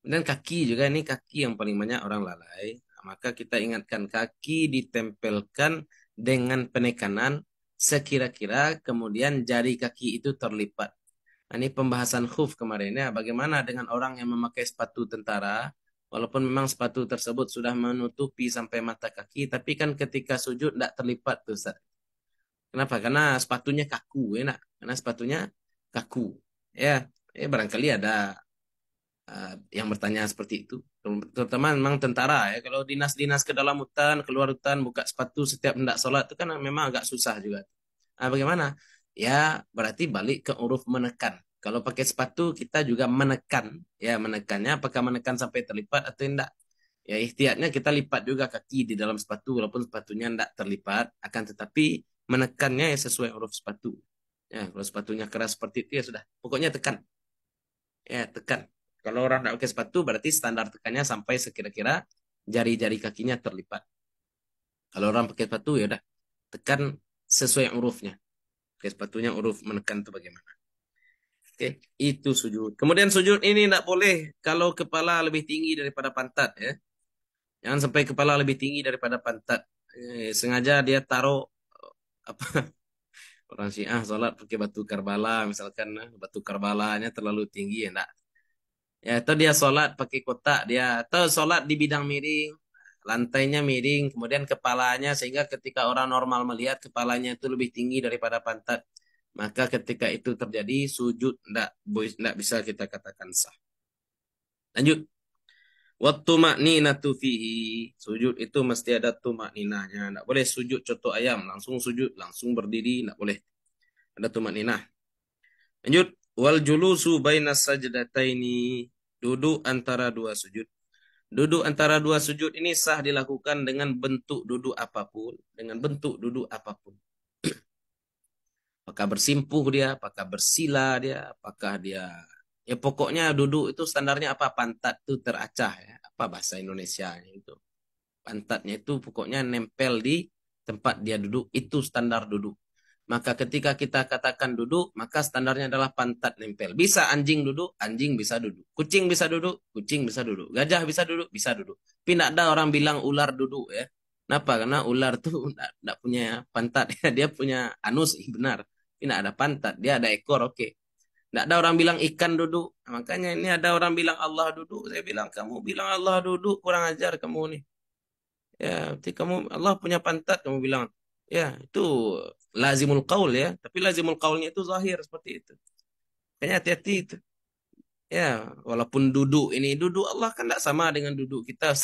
Dan kaki juga ini kaki yang paling banyak orang lalai. Maka kita ingatkan kaki ditempelkan dengan penekanan sekira-kira kemudian jari kaki itu terlipat. Nah, ini pembahasan khuf kemarin ya, bagaimana dengan orang yang memakai sepatu tentara, walaupun memang sepatu tersebut sudah menutupi sampai mata kaki, tapi kan ketika sujud tidak terlipat tuh Ustaz. Kenapa? Karena sepatunya kaku, enak. Karena sepatunya kaku. Ya, ya barangkali ada uh, yang bertanya seperti itu. Terutama memang tentara ya. Kalau dinas-dinas ke dalam hutan, keluar hutan, buka sepatu setiap hendak sholat itu kan memang agak susah juga. Nah, bagaimana? ya berarti balik ke huruf menekan. Kalau pakai sepatu kita juga menekan, ya menekannya apakah menekan sampai terlipat atau tidak. Ya ikhtiarnya kita lipat juga kaki di dalam sepatu walaupun sepatunya tidak terlipat, akan tetapi menekannya ya sesuai huruf sepatu. Ya, kalau sepatunya keras seperti itu ya sudah, pokoknya tekan. Ya, tekan. Kalau orang tidak pakai sepatu berarti standar tekannya sampai sekira-kira jari-jari kakinya terlipat. Kalau orang pakai sepatu ya udah tekan sesuai hurufnya. Oke, sepatunya uruf menekan itu bagaimana? Oke, itu sujud. Kemudian sujud ini tidak boleh kalau kepala lebih tinggi daripada pantat ya. Jangan sampai kepala lebih tinggi daripada pantat. Eh, sengaja dia taruh eh, apa orang Syiah sholat pakai batu karbala misalkan eh, batu karbalanya terlalu tinggi ya enggak. Ya atau dia sholat pakai kotak dia atau sholat di bidang miring lantainya miring, kemudian kepalanya sehingga ketika orang normal melihat kepalanya itu lebih tinggi daripada pantat. Maka ketika itu terjadi sujud tidak tidak bisa kita katakan sah. Lanjut. Waktu makni fihi. Sujud itu mesti ada tumak ninahnya. Tidak boleh sujud contoh ayam. Langsung sujud. Langsung berdiri. Tidak boleh. Ada tumak ninah. Lanjut. Wal julusu baina Duduk antara dua sujud. Duduk antara dua sujud ini sah dilakukan dengan bentuk duduk apapun, dengan bentuk duduk apapun. apakah bersimpuh dia, apakah bersila dia, apakah dia ya pokoknya duduk itu standarnya apa pantat itu teracah ya, apa bahasa Indonesia itu. Pantatnya itu pokoknya nempel di tempat dia duduk itu standar duduk. Maka ketika kita katakan duduk, maka standarnya adalah pantat nempel. Bisa anjing duduk, anjing bisa duduk. Kucing bisa duduk, kucing bisa duduk. Gajah bisa duduk, bisa duduk. Tapi tidak ada orang bilang ular duduk ya. Kenapa? Karena ular tuh tidak punya pantat. Ya. Dia punya anus, benar. Tapi tidak ada pantat, dia ada ekor, oke. Okay. Tidak ada orang bilang ikan duduk. Nah, makanya ini ada orang bilang Allah duduk. Saya bilang, kamu bilang Allah duduk, kurang ajar kamu nih. Ya, kamu, Allah punya pantat, kamu bilang. Ya, itu lazimul kaul ya, tapi lazimul kaulnya itu zahir seperti itu. Kayaknya hati-hati itu. Ya, walaupun duduk ini duduk Allah kan tidak sama dengan duduk kita.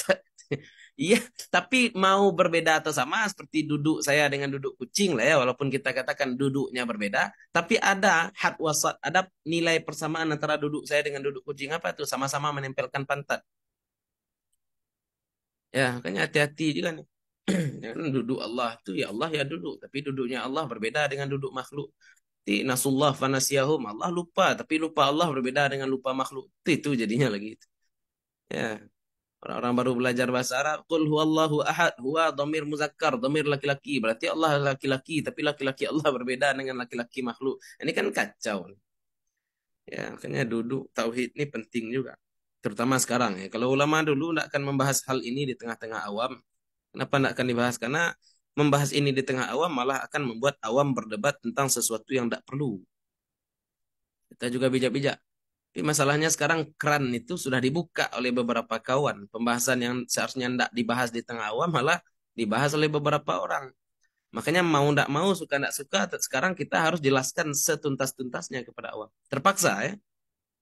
Iya, tapi mau berbeda atau sama seperti duduk saya dengan duduk kucing lah ya, walaupun kita katakan duduknya berbeda, tapi ada had wasat, ada nilai persamaan antara duduk saya dengan duduk kucing apa tuh sama-sama menempelkan pantat. Ya, kayaknya hati-hati juga nih. Ya kan, duduk Allah itu ya Allah ya duduk, tapi duduknya Allah berbeda dengan duduk makhluk. Ti nasullah fanasiyahum Allah lupa, tapi lupa Allah berbeda dengan lupa makhluk. Itu jadinya lagi itu. Ya. Orang-orang baru belajar bahasa Arab, qul huwallahu ahad, huwa dhamir muzakkar, dhamir laki-laki. Berarti Allah laki-laki, tapi laki-laki Allah berbeda dengan laki-laki makhluk. Ini kan kacau. Ya, makanya duduk tauhid ini penting juga. Terutama sekarang ya. Kalau ulama dulu tidak akan membahas hal ini di tengah-tengah awam, Kenapa tidak akan dibahas? Karena membahas ini di tengah awam malah akan membuat awam berdebat tentang sesuatu yang tidak perlu. Kita juga bijak-bijak. Tapi masalahnya sekarang keran itu sudah dibuka oleh beberapa kawan. Pembahasan yang seharusnya tidak dibahas di tengah awam malah dibahas oleh beberapa orang. Makanya mau tidak mau, suka tidak suka, sekarang kita harus jelaskan setuntas-tuntasnya kepada awam. Terpaksa ya.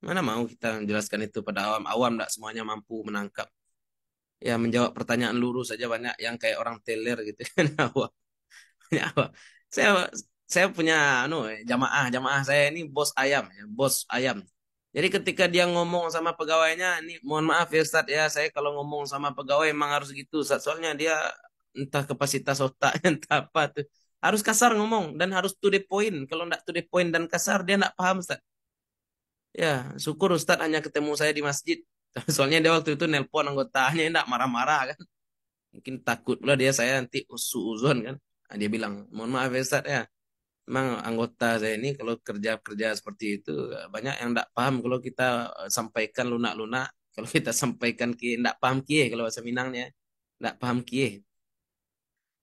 Mana mau kita jelaskan itu pada awam. Awam tidak semuanya mampu menangkap ya menjawab pertanyaan lurus saja banyak yang kayak orang teler gitu kan banyak apa saya saya punya anu eh, jamaah jamaah saya ini bos ayam ya bos ayam jadi ketika dia ngomong sama pegawainya, ini mohon maaf ya Ustaz ya, saya kalau ngomong sama pegawai emang harus gitu Ustaz. Soalnya dia entah kapasitas otak entah apa tuh. Harus kasar ngomong dan harus to the point. Kalau enggak to the point dan kasar dia enggak paham Ustaz. Ya, syukur Ustaz hanya ketemu saya di masjid. soalnya dia waktu itu nelpon anggotanya enggak marah-marah kan mungkin takut pula dia saya nanti usuzon kan nah, dia bilang mohon maaf ya Ustaz ya memang anggota saya ini kalau kerja-kerja seperti itu banyak yang enggak paham kalau kita eh, sampaikan lunak-lunak kalau kita sampaikan kie enggak paham kie kalau bahasa Minangnya enggak paham kie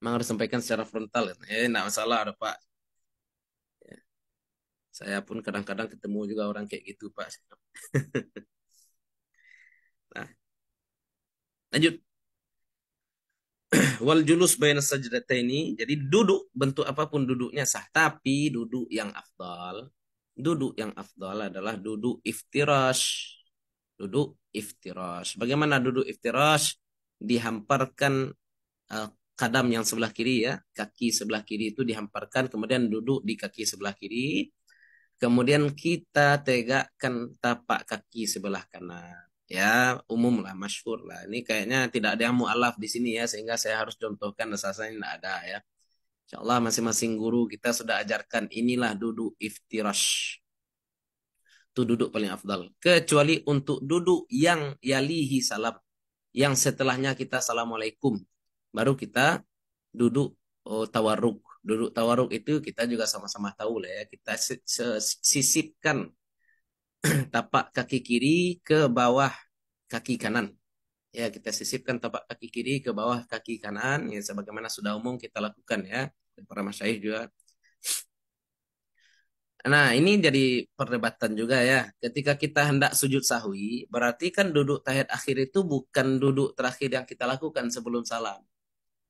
memang harus sampaikan secara frontal kan? eh enggak masalah ada Pak ya. saya pun kadang-kadang ketemu juga orang kayak gitu Pak Nah. Lanjut. Wal julus baina ini jadi duduk bentuk apapun duduknya sah, tapi duduk yang afdal, duduk yang afdal adalah duduk iftirash. Duduk iftirash. Bagaimana duduk iftirash? Dihamparkan uh, kadam yang sebelah kiri ya, kaki sebelah kiri itu dihamparkan kemudian duduk di kaki sebelah kiri. Kemudian kita tegakkan tapak kaki sebelah kanan ya umum lah masyhur lah ini kayaknya tidak ada yang mualaf di sini ya sehingga saya harus contohkan dasarnya tidak ada ya insyaallah masing-masing guru kita sudah ajarkan inilah duduk iftirash itu duduk paling afdal kecuali untuk duduk yang yalihi salam yang setelahnya kita assalamualaikum baru kita duduk oh, tawaruk duduk tawaruk itu kita juga sama-sama tahu lah ya kita sisipkan tapak kaki kiri ke bawah kaki kanan. Ya, kita sisipkan tapak kaki kiri ke bawah kaki kanan, ya sebagaimana sudah umum kita lakukan ya, dan para masyaih juga. Nah, ini jadi perdebatan juga ya. Ketika kita hendak sujud sahwi, berarti kan duduk tahiyat akhir itu bukan duduk terakhir yang kita lakukan sebelum salam.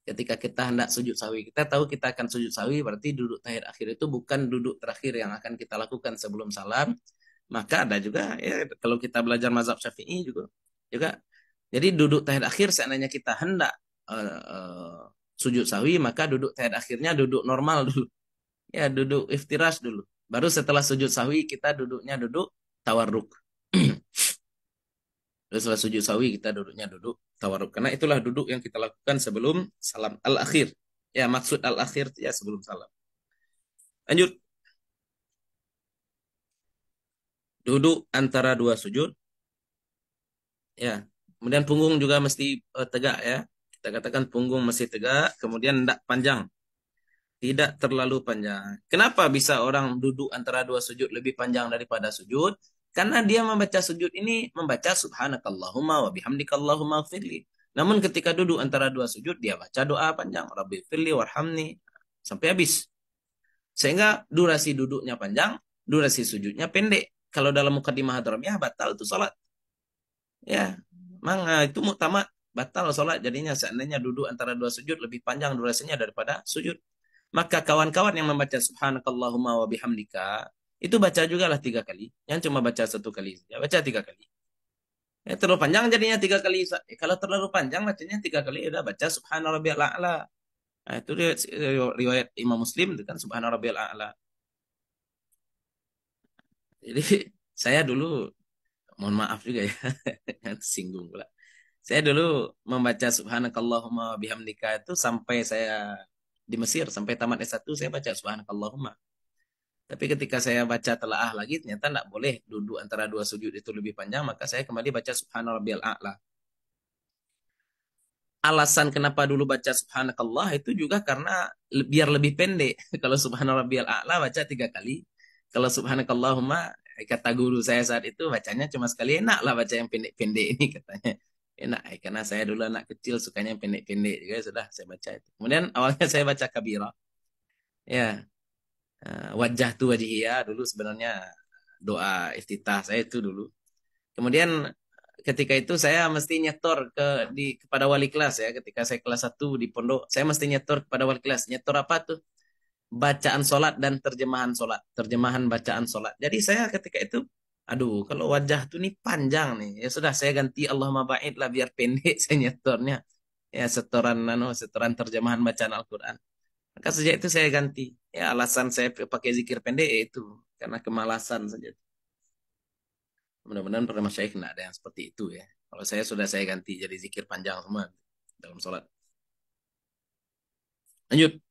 Ketika kita hendak sujud sahwi, kita tahu kita akan sujud sahwi, berarti duduk tahiyat akhir itu bukan duduk terakhir yang akan kita lakukan sebelum salam maka ada juga ya kalau kita belajar mazhab syafi'i juga juga jadi duduk tahiyat akhir seandainya kita hendak uh, uh, sujud sawi maka duduk tahiyat akhirnya duduk normal dulu ya duduk iftiras dulu baru setelah sujud sawi kita duduknya duduk tawarruk setelah sujud sawi kita duduknya duduk tawaruk karena itulah duduk yang kita lakukan sebelum salam al akhir ya maksud al akhir ya sebelum salam lanjut duduk antara dua sujud. Ya, kemudian punggung juga mesti uh, tegak ya. Kita katakan punggung mesti tegak, kemudian tidak panjang. Tidak terlalu panjang. Kenapa bisa orang duduk antara dua sujud lebih panjang daripada sujud? Karena dia membaca sujud ini membaca subhanakallahumma wa bihamdikallahumma firli. Namun ketika duduk antara dua sujud dia baca doa panjang, Rabbi firli warhamni sampai habis. Sehingga durasi duduknya panjang, durasi sujudnya pendek kalau dalam mukadimah ya batal tuh sholat ya mang ah, itu mutama batal sholat jadinya seandainya duduk antara dua sujud lebih panjang durasinya daripada sujud maka kawan-kawan yang membaca subhanakallahumma wa bihamdika itu baca juga lah tiga kali yang cuma baca satu kali ya baca tiga kali ya, terlalu panjang jadinya tiga kali ya, kalau terlalu panjang bacanya tiga kali udah baca subhanallah a'la nah, itu riwayat, eh, riwayat Imam Muslim itu kan subhanallah a'la jadi saya dulu mohon maaf juga ya singgung pula. Saya dulu membaca subhanakallahumma bihamdika itu sampai saya di Mesir sampai tamat S1 saya baca subhanakallahumma. Tapi ketika saya baca telaah lagi ternyata tidak boleh duduk antara dua sujud itu lebih panjang maka saya kembali baca subhanarabbiyal a'la. Alasan kenapa dulu baca subhanakallah itu juga karena biar lebih pendek. Kalau subhanarabbiyal a'la baca tiga kali kalau subhanakallahumma kata guru saya saat itu bacanya cuma sekali enak lah baca yang pendek-pendek ini katanya enak eh, karena saya dulu anak kecil sukanya yang pendek-pendek juga ya, sudah saya baca itu kemudian awalnya saya baca kabira ya eh, wajah tu ya dulu sebenarnya doa iftitah saya itu dulu kemudian ketika itu saya mesti nyetor ke di kepada wali kelas ya ketika saya kelas satu di pondok saya mesti nyetor kepada wali kelas nyetor apa tuh bacaan sholat dan terjemahan sholat, terjemahan bacaan sholat. Jadi saya ketika itu, aduh kalau wajah tuh nih panjang nih, ya sudah saya ganti Allahumma mabait lah biar pendek saya nyetornya. Ya setoran nano, setoran terjemahan bacaan Al-Quran. Maka sejak itu saya ganti. Ya alasan saya pakai zikir pendek ya itu karena kemalasan saja. Mudah-mudahan para saya kena ada yang seperti itu ya. Kalau saya sudah saya ganti jadi zikir panjang semua dalam sholat. Lanjut.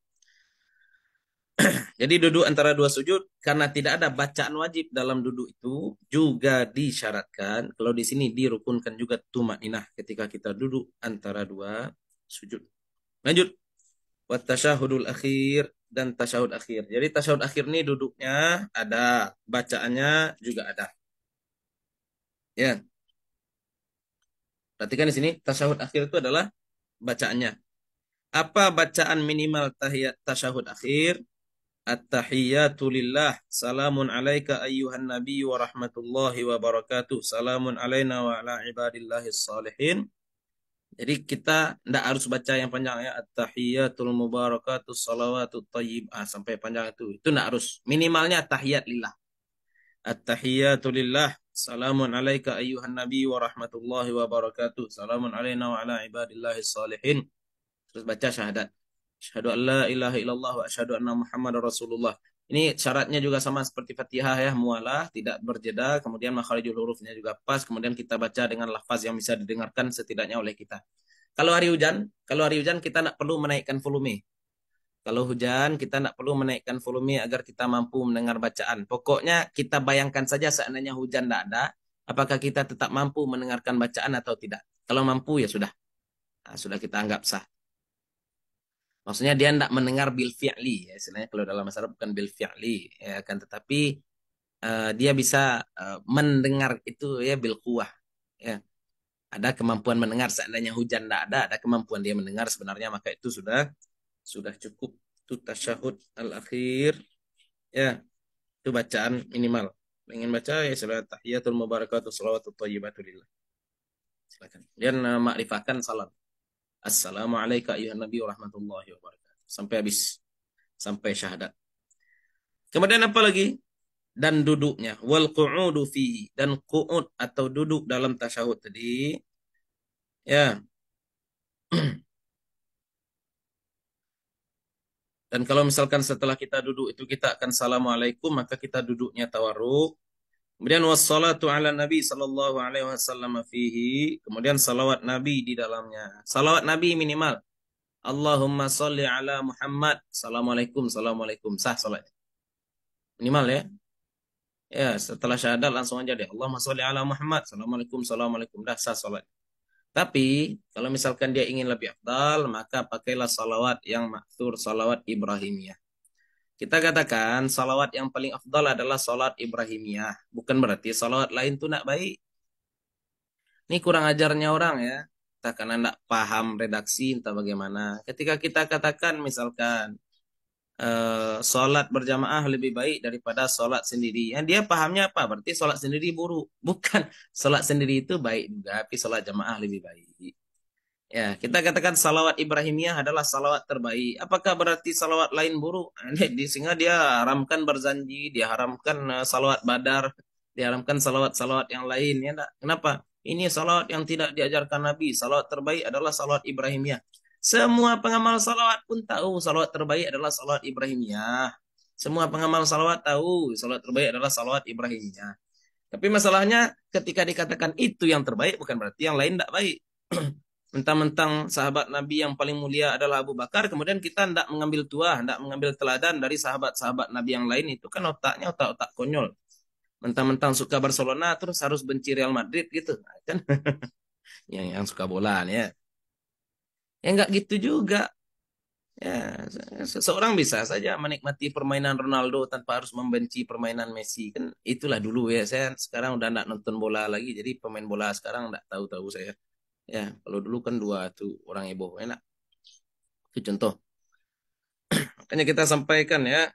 Jadi duduk antara dua sujud karena tidak ada bacaan wajib dalam duduk itu juga disyaratkan. Kalau di sini dirukunkan juga tumak ninah ketika kita duduk antara dua sujud. Lanjut. Wat tasyahudul akhir dan tasyahud akhir. Jadi tasyahud akhir ini duduknya ada, bacaannya juga ada. Ya. Perhatikan di sini tasyahud akhir itu adalah bacaannya. Apa bacaan minimal tahiyat tasyahud akhir? At-tahiyyatu lillah. Salamun alaika ayyuhan nabi wa rahmatullahi wa barakatuh. Salamun alaina wa ala ibadillahi salihin. Jadi kita tidak harus baca yang panjang ya. At-tahiyyatul mubarakatuh salawatul tayyib. Ah, sampai panjang itu. Itu tidak harus. Minimalnya tahiyyat lillah. At-tahiyyatu lillah. Salamun alaika ayyuhan nabi wa rahmatullahi wa barakatuh. Salamun alaina wa ala ibadillahi salihin. Terus baca syahadat. Asyhadu an la ilaha illallah wa asyhadu anna muhammad Rasulullah. Ini syaratnya juga sama seperti Fatihah ya, mualah, tidak berjeda, kemudian makharijul hurufnya juga pas, kemudian kita baca dengan lafaz yang bisa didengarkan setidaknya oleh kita. Kalau hari hujan, kalau hari hujan kita tidak perlu menaikkan volume. Kalau hujan kita tidak perlu menaikkan volume agar kita mampu mendengar bacaan. Pokoknya kita bayangkan saja seandainya hujan tidak ada, apakah kita tetap mampu mendengarkan bacaan atau tidak. Kalau mampu ya sudah. Nah, sudah kita anggap sah. Maksudnya dia tidak mendengar bil fi'li. Ya. sebenarnya kalau dalam bahasa Arab bukan bil fi'li. Ya kan? Tetapi uh, dia bisa uh, mendengar itu ya bil kuah. Ya. Ada kemampuan mendengar. Seandainya hujan tidak ada, ada kemampuan dia mendengar sebenarnya. Maka itu sudah sudah cukup. Itu tasyahud al-akhir. Ya. Itu bacaan minimal. Ingin baca ya salat tahiyatul mubarakatuh salawatut thayyibatu lillah. Silakan. Dan uh, makrifatkan salam. Assalamualaikum ayuhan Nabi warahmatullahi wabarakatuh. Sampai habis. Sampai syahadat. Kemudian apa lagi? Dan duduknya. Wal qu'udu fi. Dan qu'ud atau duduk dalam tasyahud tadi. Ya. Dan kalau misalkan setelah kita duduk itu kita akan salamualaikum, maka kita duduknya tawaruk. Kemudian wassalatu ala Nabi sallallahu alaihi wasallam fihi. Kemudian salawat Nabi di dalamnya. Salawat Nabi minimal. Allahumma salli ala Muhammad. Assalamualaikum, assalamualaikum. Sah salat Minimal ya. Ya, setelah syahadat langsung aja deh. Allahumma salli ala Muhammad. Assalamualaikum, assalamualaikum. Dah sah salat. Tapi kalau misalkan dia ingin lebih afdal, maka pakailah salawat yang maktur salawat Ibrahimiyah. Kita katakan salawat yang paling afdal adalah salat Ibrahimiyah. Bukan berarti salawat lain itu nak baik. Ini kurang ajarnya orang ya. Takkan karena tidak paham redaksi, entah bagaimana. Ketika kita katakan misalkan uh, salat berjamaah lebih baik daripada salat sendiri. Yang dia pahamnya apa? Berarti salat sendiri buruk. Bukan. Salat sendiri itu baik juga, tapi salat jamaah lebih baik. Ya, kita katakan salawat Ibrahimiyah adalah salawat terbaik. Apakah berarti salawat lain buruk? Di sehingga dia haramkan berjanji, dia haramkan eh, salawat badar, dia haramkan salawat-salawat yang lain. Ya, Kenapa? Ini salawat yang tidak diajarkan Nabi. Salawat terbaik adalah salawat Ibrahimiyah. Semua pengamal salawat pun tahu salawat terbaik adalah salawat Ibrahimiyah. Semua pengamal salawat tahu salawat terbaik adalah salawat Ibrahimiyah. Tapi masalahnya ketika dikatakan itu yang terbaik bukan berarti yang lain tidak baik mentang-mentang sahabat Nabi yang paling mulia adalah Abu Bakar, kemudian kita tidak mengambil tua, tidak mengambil teladan dari sahabat-sahabat Nabi yang lain, itu kan otaknya otak-otak konyol. Mentang-mentang suka Barcelona, terus harus benci Real Madrid gitu. Nah, kan? yang, yang suka bola, ya. Ya nggak gitu juga. Ya, seseorang bisa saja menikmati permainan Ronaldo tanpa harus membenci permainan Messi. Kan itulah dulu ya. Saya sekarang udah nggak nonton bola lagi, jadi pemain bola sekarang nggak tahu-tahu saya ya kalau dulu kan dua tuh orang heboh enak itu contoh makanya kita sampaikan ya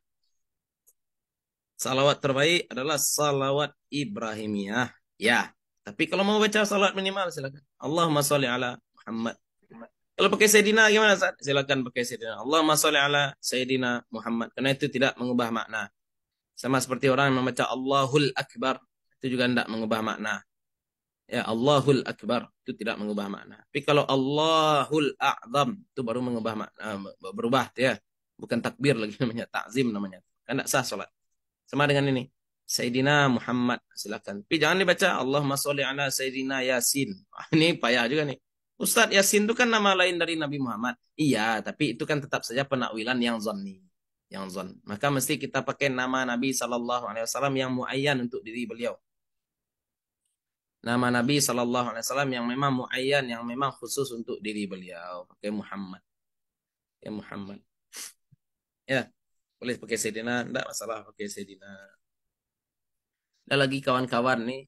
salawat terbaik adalah salawat Ibrahimiyah ya tapi kalau mau baca salawat minimal silakan Allahumma sholli ala Muhammad kalau pakai Sayyidina gimana Ustaz? Silakan pakai Sayyidina. Allahumma sholli ala Sayyidina Muhammad. Karena itu tidak mengubah makna. Sama seperti orang yang membaca Allahul Akbar. Itu juga tidak mengubah makna ya Allahul Akbar itu tidak mengubah makna. Tapi kalau Allahul A'zam itu baru mengubah makna, eh, berubah ya. Bukan takbir lagi namanya, takzim namanya. Kan tidak sah solat. Sama dengan ini. Sayyidina Muhammad silakan. Tapi jangan dibaca Allahumma sholli ala Sayyidina Yasin. Ah, ini payah juga nih. Ustaz Yasin itu kan nama lain dari Nabi Muhammad. Iya, tapi itu kan tetap saja penakwilan yang zonni, yang zon. Maka mesti kita pakai nama Nabi Sallallahu Alaihi Wasallam yang muayyan untuk diri beliau nama Nabi Shallallahu Alaihi Wasallam yang memang muayyan yang memang khusus untuk diri beliau pakai Muhammad ya Muhammad ya boleh pakai sedina tidak masalah pakai sedina ada lagi kawan-kawan nih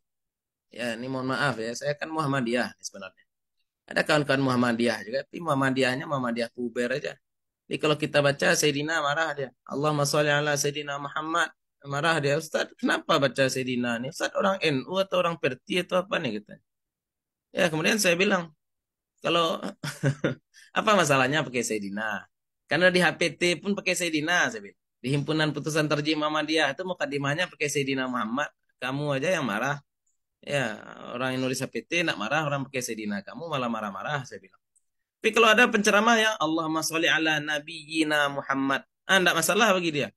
ya ini mohon maaf ya saya kan Muhammadiyah sebenarnya ada kawan-kawan Muhammadiyah juga tapi Muhammadiyahnya Muhammadiyah puber aja jadi kalau kita baca Sayyidina marah dia Allahumma sholli ala Sayyidina Muhammad marah dia Ustaz kenapa baca Sayyidina ini Ustaz orang NU atau orang Perti atau apa nih gitu ya kemudian saya bilang kalau apa masalahnya pakai Sayyidina karena di HPT pun pakai Sayyidina saya bilang. di himpunan putusan terjemah Muhammadiyah itu mukadimahnya pakai Sayyidina Muhammad kamu aja yang marah ya orang yang nulis HPT nak marah orang pakai Sayyidina kamu malah marah-marah saya bilang tapi kalau ada penceramah ya Allahumma sholli ala nabiyyina Muhammad ah masalah bagi dia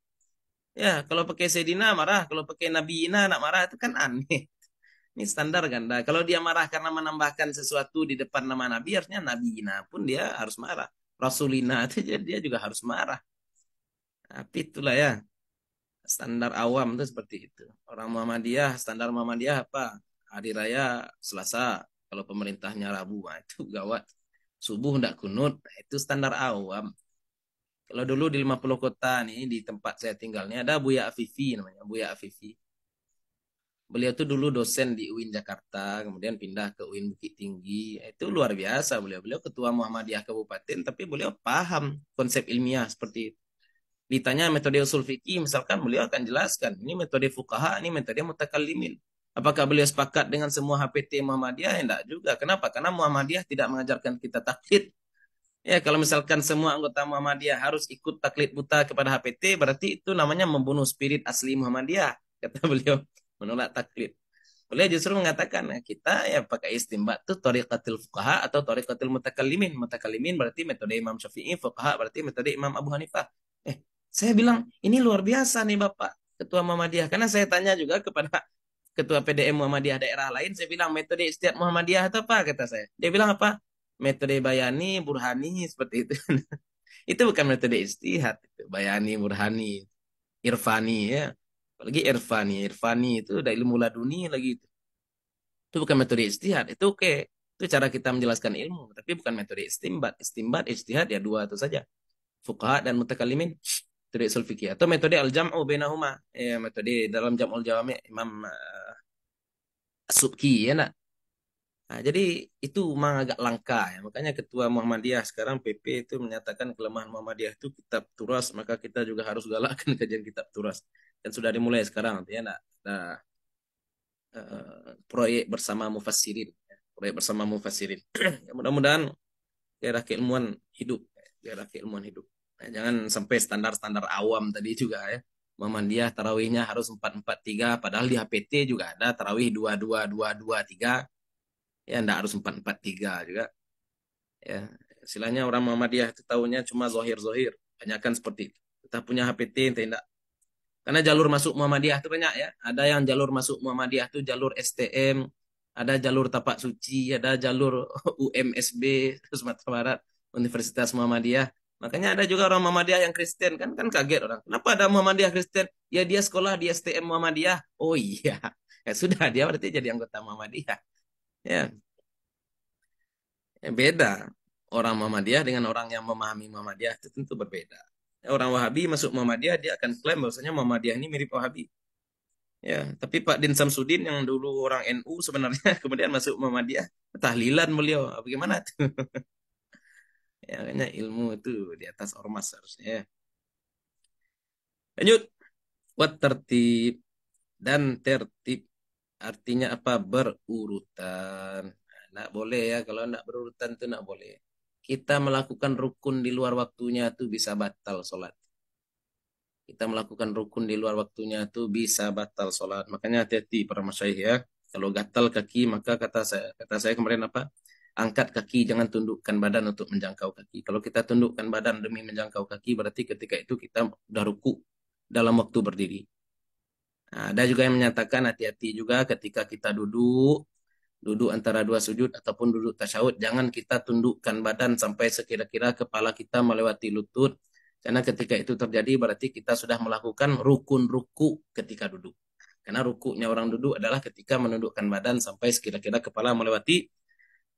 Ya, kalau pakai Sedina marah, kalau pakai Nabiina nak marah itu kan aneh. Ini standar kan. Nah, kalau dia marah karena menambahkan sesuatu di depan nama Nabi, harusnya Nabiina pun dia harus marah. Rasulina itu dia juga harus marah. Tapi itulah ya. Standar awam itu seperti itu. Orang Muhammadiyah, standar Muhammadiyah apa? Hari Raya Selasa. Kalau pemerintahnya Rabu, itu gawat. Subuh tidak kunut. itu standar awam. Kalau dulu di 50 kota nih di tempat saya tinggal nih ada Buya Afifi namanya, Buya Afifi. Beliau tuh dulu dosen di UIN Jakarta, kemudian pindah ke UIN Bukit Tinggi. Itu luar biasa beliau. Beliau ketua Muhammadiyah Kabupaten, tapi beliau paham konsep ilmiah seperti itu. Ditanya metode usul fikih, misalkan beliau akan jelaskan. Ini metode fukaha, ini metode mutakallimin. Apakah beliau sepakat dengan semua HPT Muhammadiyah? Tidak juga. Kenapa? Karena Muhammadiyah tidak mengajarkan kita takhid Ya, kalau misalkan semua anggota Muhammadiyah harus ikut taklid buta kepada HPT, berarti itu namanya membunuh spirit asli Muhammadiyah, kata beliau menolak taklid. Beliau justru mengatakan, nah, kita ya pakai istimbat itu tariqatil fuqaha atau tariqatil mutakallimin. Mutakallimin berarti metode Imam Syafi'i, fuqaha berarti metode Imam Abu Hanifah. Eh, saya bilang, ini luar biasa nih Bapak Ketua Muhammadiyah. Karena saya tanya juga kepada Ketua PDM Muhammadiyah daerah lain, saya bilang metode istiadat Muhammadiyah atau apa, kata saya. Dia bilang apa? metode bayani burhani seperti itu itu bukan metode istihad bayani burhani irfani ya apalagi irfani irfani itu dari ilmu laduni lagi itu itu bukan metode istihad itu oke okay. itu cara kita menjelaskan ilmu tapi bukan metode istimbat istimbat istihad ya dua itu saja fuqaha dan mutakalimin metode sulfiki atau metode al jam'u bainahuma ya metode dalam jam'ul jawami Imam uh, eh, Subki ya nak Nah, jadi itu memang agak langka ya. Makanya ketua Muhammadiyah sekarang PP itu menyatakan kelemahan Muhammadiyah itu kitab turas, maka kita juga harus galakkan kajian kitab turas. Dan sudah dimulai sekarang ya nah, nah, uh, proyek bersama mufassirin, ya. proyek bersama mufassirin. ya, mudah-mudahan daerah keilmuan hidup, ya, daerah keilmuan hidup. Nah, jangan sampai standar-standar awam tadi juga ya. Muhammadiyah tarawihnya harus 443 padahal di HPT juga ada tarawih dua dua tiga ya ndak harus tiga juga ya silanya orang Muhammadiyah itu tahunya cuma zohir-zohir banyakkan seperti itu kita punya HPT tidak karena jalur masuk Muhammadiyah itu banyak ya ada yang jalur masuk Muhammadiyah itu jalur STM ada jalur tapak suci ada jalur UMSB Sumatera Barat Universitas Muhammadiyah Makanya ada juga orang Muhammadiyah yang Kristen kan kan kaget orang. Kenapa ada Muhammadiyah Kristen? Ya dia sekolah di STM Muhammadiyah. Oh iya. Ya sudah dia berarti jadi anggota Muhammadiyah. Ya. ya beda orang Muhammadiyah dengan orang yang memahami Muhammadiyah itu tentu berbeda. Orang Wahabi masuk Muhammadiyah dia akan klaim bahwasanya Muhammadiyah ini mirip Wahabi. Ya, tapi Pak Din Samsudin yang dulu orang NU sebenarnya kemudian masuk Muhammadiyah, tahlilan beliau, bagaimana tuh? ya, kayaknya ilmu itu di atas ormas harusnya. Ya. Lanjut. Wat tertib dan tertib artinya apa berurutan nak boleh ya kalau nak berurutan tuh nak boleh kita melakukan rukun di luar waktunya tuh bisa batal sholat kita melakukan rukun di luar waktunya itu bisa batal sholat makanya hati-hati para masyaih ya kalau gatal kaki maka kata saya kata saya kemarin apa angkat kaki jangan tundukkan badan untuk menjangkau kaki kalau kita tundukkan badan demi menjangkau kaki berarti ketika itu kita udah ruku dalam waktu berdiri Nah, ada juga yang menyatakan hati-hati juga ketika kita duduk, duduk antara dua sujud ataupun duduk tasyahud, jangan kita tundukkan badan sampai sekira-kira kepala kita melewati lutut. Karena ketika itu terjadi berarti kita sudah melakukan rukun ruku ketika duduk. Karena rukunya orang duduk adalah ketika menundukkan badan sampai sekira-kira kepala melewati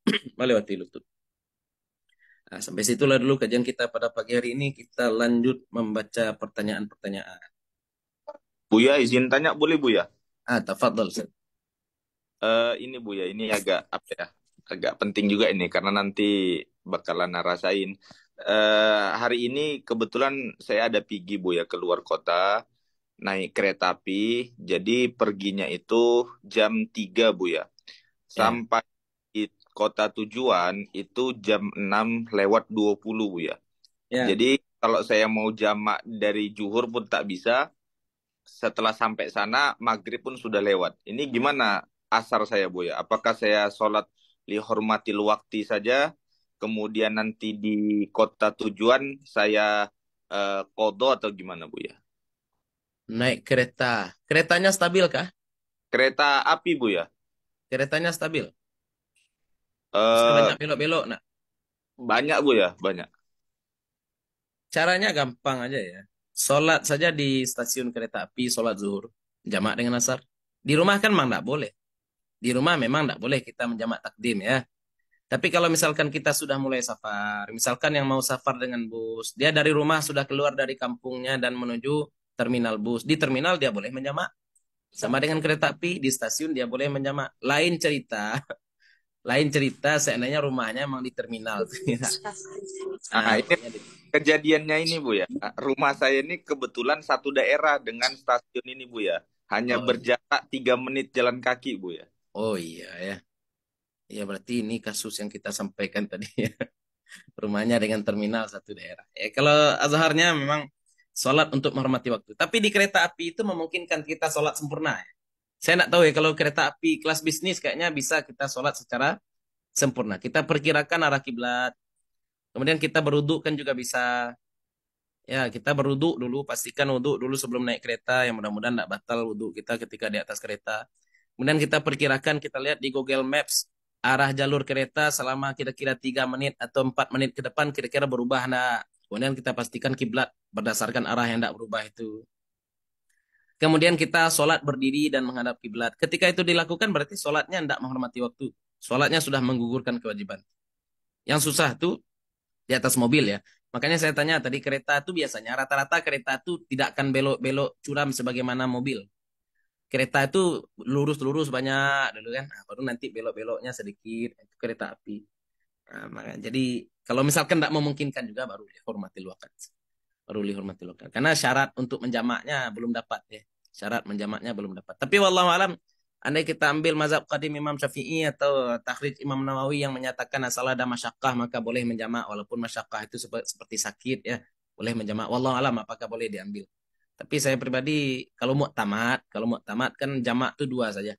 melewati lutut. Nah, sampai situlah dulu kajian kita pada pagi hari ini. Kita lanjut membaca pertanyaan-pertanyaan. Buya izin tanya boleh Buya? Ah, tafadhol Ustaz. Uh, ini Buya, ini agak apa ya? Agak penting juga ini karena nanti bakalan narasain. Uh, hari ini kebetulan saya ada pigi Buya keluar kota naik kereta api. Jadi perginya itu jam 3 Buya. Ya. Sampai yeah. kota tujuan itu jam 6 lewat 20 Buya. Yeah. Jadi kalau saya mau jamak dari Juhur pun tak bisa, setelah sampai sana maghrib pun sudah lewat. Ini gimana asar saya bu ya? Apakah saya sholat lihormati waktu saja? Kemudian nanti di kota tujuan saya uh, kodo atau gimana bu ya? Naik kereta. Keretanya stabil kah? Kereta api bu ya? Keretanya stabil. Uh, banyak belok-belok nak. Banyak bu ya, banyak. Caranya gampang aja ya. Sholat saja di stasiun kereta api, sholat zuhur. Jamak dengan asar. Di rumah kan memang tidak boleh. Di rumah memang tidak boleh kita menjamak takdim ya. Tapi kalau misalkan kita sudah mulai safar, misalkan yang mau safar dengan bus, dia dari rumah sudah keluar dari kampungnya dan menuju terminal bus. Di terminal dia boleh menjamak. Sama dengan kereta api, di stasiun dia boleh menjamak. Lain cerita lain cerita seandainya rumahnya emang di terminal nah, nah ini kejadiannya ini bu ya rumah saya ini kebetulan satu daerah dengan stasiun ini bu ya hanya oh. Iya. berjarak tiga menit jalan kaki bu ya oh iya ya ya berarti ini kasus yang kita sampaikan tadi ya rumahnya dengan terminal satu daerah ya kalau azharnya memang sholat untuk menghormati waktu tapi di kereta api itu memungkinkan kita sholat sempurna ya saya nak tahu ya kalau kereta api kelas bisnis kayaknya bisa kita sholat secara sempurna. Kita perkirakan arah kiblat. Kemudian kita beruduk kan juga bisa. Ya, kita beruduk dulu, pastikan uduk dulu sebelum naik kereta. Yang mudah-mudahan tidak batal uduk kita ketika di atas kereta. Kemudian kita perkirakan, kita lihat di Google Maps arah jalur kereta selama kira-kira 3 menit atau 4 menit ke depan kira-kira berubah nah. Kemudian kita pastikan kiblat berdasarkan arah yang tidak berubah itu. Kemudian kita sholat berdiri dan menghadap kiblat. Ketika itu dilakukan berarti sholatnya tidak menghormati waktu. Sholatnya sudah menggugurkan kewajiban. Yang susah tuh di atas mobil ya. Makanya saya tanya tadi kereta itu biasanya rata-rata kereta itu tidak akan belok-belok curam sebagaimana mobil. Kereta itu lurus-lurus banyak dulu kan. Nah, baru nanti belok-beloknya sedikit itu kereta api. Nah, jadi kalau misalkan tidak memungkinkan juga baru dihormati luakan ruli hormati lokal. Karena syarat untuk menjamaknya belum dapat ya. Syarat menjamaknya belum dapat. Tapi wallahu alam andai kita ambil mazhab qadim Imam Syafi'i atau takhrij Imam Nawawi yang menyatakan asal ada masyakkah maka boleh menjamak walaupun masyakkah itu seperti sakit ya, boleh menjamak. Wallahu alam apakah boleh diambil. Tapi saya pribadi kalau mau tamat, kalau mau tamat kan jamak itu dua saja.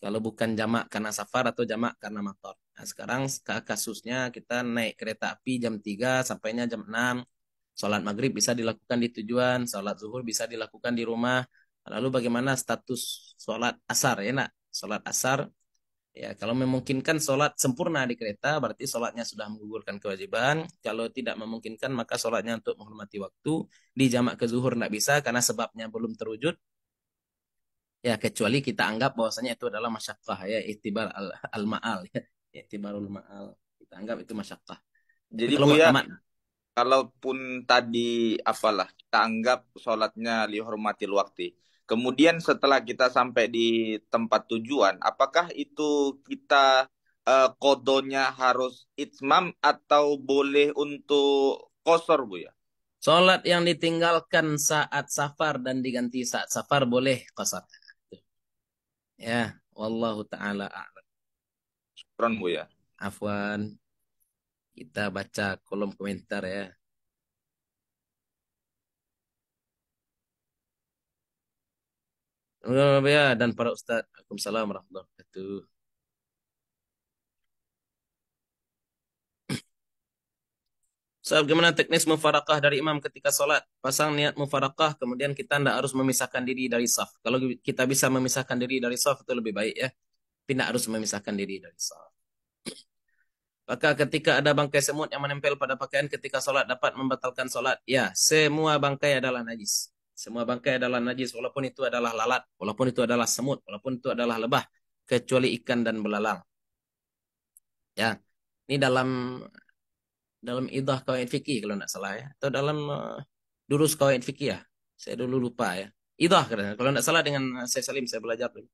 Kalau bukan jamak karena safar atau jamak karena motor. Nah, sekarang kasusnya kita naik kereta api jam 3 sampainya jam 6 Sholat maghrib bisa dilakukan di tujuan, sholat zuhur bisa dilakukan di rumah. Lalu bagaimana status sholat asar ya nak? Sholat asar ya kalau memungkinkan sholat sempurna di kereta berarti sholatnya sudah menggugurkan kewajiban. Kalau tidak memungkinkan maka sholatnya untuk menghormati waktu di jamak ke zuhur tidak bisa karena sebabnya belum terwujud. Ya kecuali kita anggap bahwasanya itu adalah masyakkah ya itibar al, al maal ya itibarul maal kita anggap itu masyakkah. Jadi kalau Buya, kalaupun tadi apalah kita anggap sholatnya lihormati waktu. Kemudian setelah kita sampai di tempat tujuan, apakah itu kita uh, eh, kodonya harus itmam atau boleh untuk kosor bu ya? Sholat yang ditinggalkan saat safar dan diganti saat safar boleh kosor. Ya, wallahu taala a'lam. Syukran bu ya. Afwan. Kita baca kolom komentar ya. Ya, dan para ustaz. Waalaikumsalam warahmatullahi wabarakatuh. Ustaz, so, bagaimana teknis mufarakah dari imam ketika sholat? Pasang niat mufarakah, kemudian kita tidak harus memisahkan diri dari saf. Kalau kita bisa memisahkan diri dari saf, itu lebih baik ya. Tidak harus memisahkan diri dari saf. Maka ketika ada bangkai semut yang menempel pada pakaian ketika sholat dapat membatalkan sholat. Ya, semua bangkai adalah najis. Semua bangkai adalah najis walaupun itu adalah lalat, walaupun itu adalah semut, walaupun itu adalah lebah. Kecuali ikan dan belalang. Ya, ini dalam dalam idah kau fikih kalau tidak salah ya. Atau dalam uh, durus kawaid fikih ya. Saya dulu lupa ya. Idah kalau tidak salah dengan saya Salim saya belajar dulu.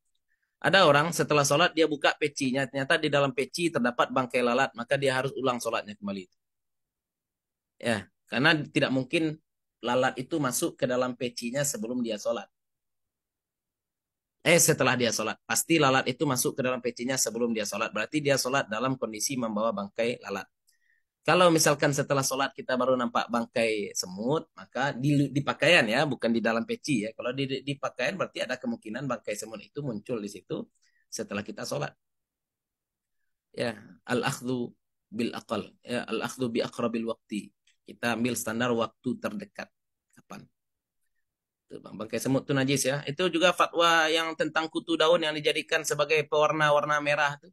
Ada orang setelah sholat dia buka pecinya, ternyata di dalam peci terdapat bangkai lalat, maka dia harus ulang sholatnya kembali. Ya, karena tidak mungkin lalat itu masuk ke dalam pecinya sebelum dia sholat. Eh, setelah dia sholat. Pasti lalat itu masuk ke dalam pecinya sebelum dia sholat. Berarti dia sholat dalam kondisi membawa bangkai lalat. Kalau misalkan setelah sholat kita baru nampak bangkai semut, maka di, di pakaian ya, bukan di dalam peci ya. Kalau di, di pakaian berarti ada kemungkinan bangkai semut itu muncul di situ setelah kita sholat. Ya, al akhdu bil akal, ya, al akhdu bi akrabil waktu. Kita ambil standar waktu terdekat. Kapan? bangkai semut itu najis ya. Itu juga fatwa yang tentang kutu daun yang dijadikan sebagai pewarna warna merah tuh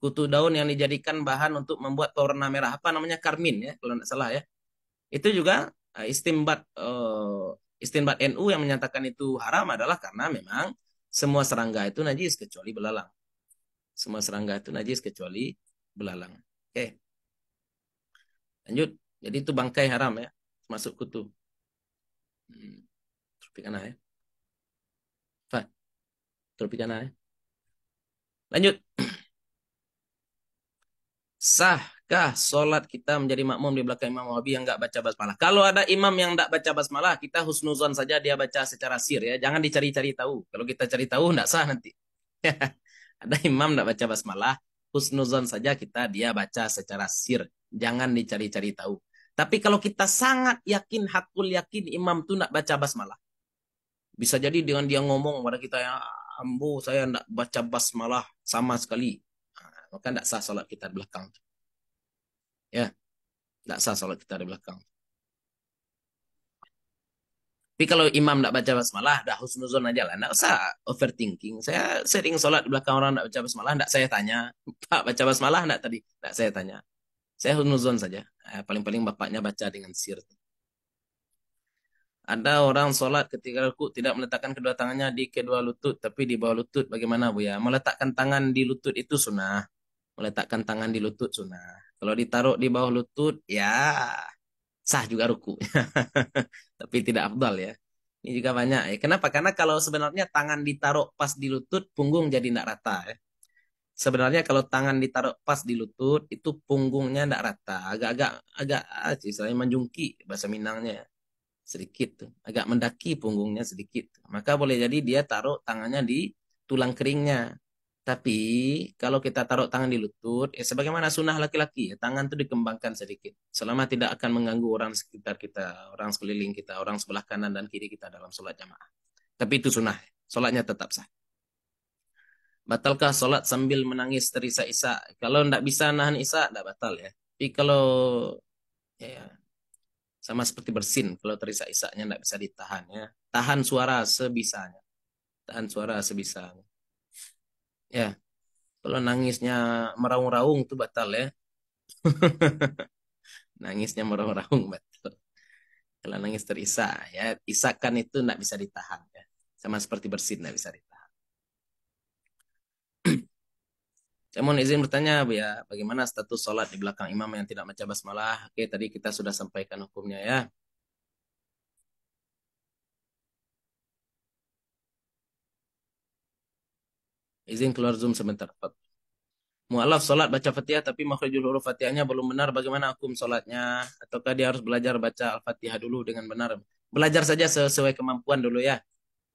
kutu daun yang dijadikan bahan untuk membuat pewarna merah apa namanya karmin ya kalau tidak salah ya itu juga eh, istimbat uh, istimbat NU yang menyatakan itu haram adalah karena memang semua serangga itu najis kecuali belalang semua serangga itu najis kecuali belalang oke okay. lanjut jadi itu bangkai haram ya masuk kutu hmm. tropikana ya Fah. tropikana ya lanjut Sahkah sholat kita menjadi makmum di belakang imam wabi yang nggak baca basmalah? Kalau ada imam yang nggak baca basmalah, kita husnuzon saja dia baca secara sir ya. Jangan dicari-cari tahu. Kalau kita cari tahu, nggak sah nanti. ada imam nggak baca basmalah, husnuzon saja kita dia baca secara sir. Jangan dicari-cari tahu. Tapi kalau kita sangat yakin, hakul yakin imam tuh nggak baca basmalah. Bisa jadi dengan dia ngomong kepada kita, ya, ambo saya nak baca basmalah sama sekali maka tidak sah sholat kita di belakang. Ya, tidak sah sholat kita di belakang. Tapi kalau imam tidak baca basmalah, tidak husnuzon aja lah, tidak usah overthinking. Saya sering sholat di belakang orang tidak baca basmalah, tidak saya tanya, Pak baca basmalah tidak tadi, tidak saya tanya. Saya husnuzon saja. Eh, paling-paling bapaknya baca dengan sir. Ada orang solat ketika aku tidak meletakkan kedua tangannya di kedua lutut tapi di bawah lutut. Bagaimana Bu ya? Meletakkan tangan di lutut itu sunnah meletakkan tangan di lutut sunnah. Kalau ditaruh di bawah lutut, ya sah juga ruku. Tapi tidak abdal ya. Ini juga banyak ya. Kenapa? Karena kalau sebenarnya tangan ditaruh pas di lutut, punggung jadi tidak rata ya. Sebenarnya kalau tangan ditaruh pas di lutut, itu punggungnya tidak rata. Agak-agak, agak, ah, istilahnya menjungki bahasa Minangnya. Sedikit tuh. Agak mendaki punggungnya sedikit. Maka boleh jadi dia taruh tangannya di tulang keringnya tapi kalau kita taruh tangan di lutut, ya sebagaimana sunnah laki-laki, ya, tangan itu dikembangkan sedikit. Selama tidak akan mengganggu orang sekitar kita, orang sekeliling kita, orang sebelah kanan dan kiri kita dalam sholat jamaah. Tapi itu sunnah, sholatnya tetap sah. Batalkah sholat sambil menangis terisak-isak? Kalau tidak bisa nahan isak, tidak batal ya. Tapi kalau ya, ya sama seperti bersin, kalau terisak-isaknya tidak bisa ditahan ya. Tahan suara sebisanya. Tahan suara sebisanya. Ya, kalau nangisnya meraung-raung itu batal ya. nangisnya meraung-raung batal. Kalau nangis terisak ya, isakan itu tidak bisa ditahan ya. Sama seperti bersin tidak bisa ditahan. Saya mohon izin bertanya bu ya, bagaimana status sholat di belakang imam yang tidak baca basmalah? Oke, tadi kita sudah sampaikan hukumnya ya. Izin keluar Zoom sebentar. Mu'alaf sholat baca fatihah tapi makhrajul huruf fatihahnya belum benar. Bagaimana hukum sholatnya? Ataukah dia harus belajar baca al-fatihah dulu dengan benar? Belajar saja sesuai kemampuan dulu ya.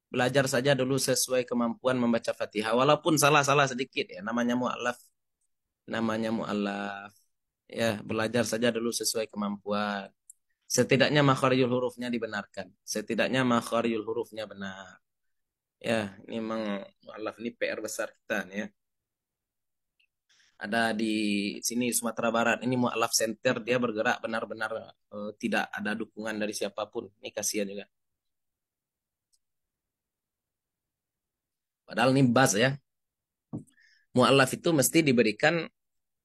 Belajar saja dulu sesuai kemampuan membaca fatihah. Walaupun salah-salah sedikit ya. Namanya mu'alaf. Namanya mu'alaf. Ya, belajar saja dulu sesuai kemampuan. Setidaknya makhrajul hurufnya dibenarkan. Setidaknya makhrajul hurufnya benar. Ya, ini memang mualaf ini PR besar kita nih ya. Ada di sini Sumatera Barat, ini mualaf center dia bergerak benar-benar eh, tidak ada dukungan dari siapapun. Ini kasihan juga. Padahal ini bas ya. Mualaf itu mesti diberikan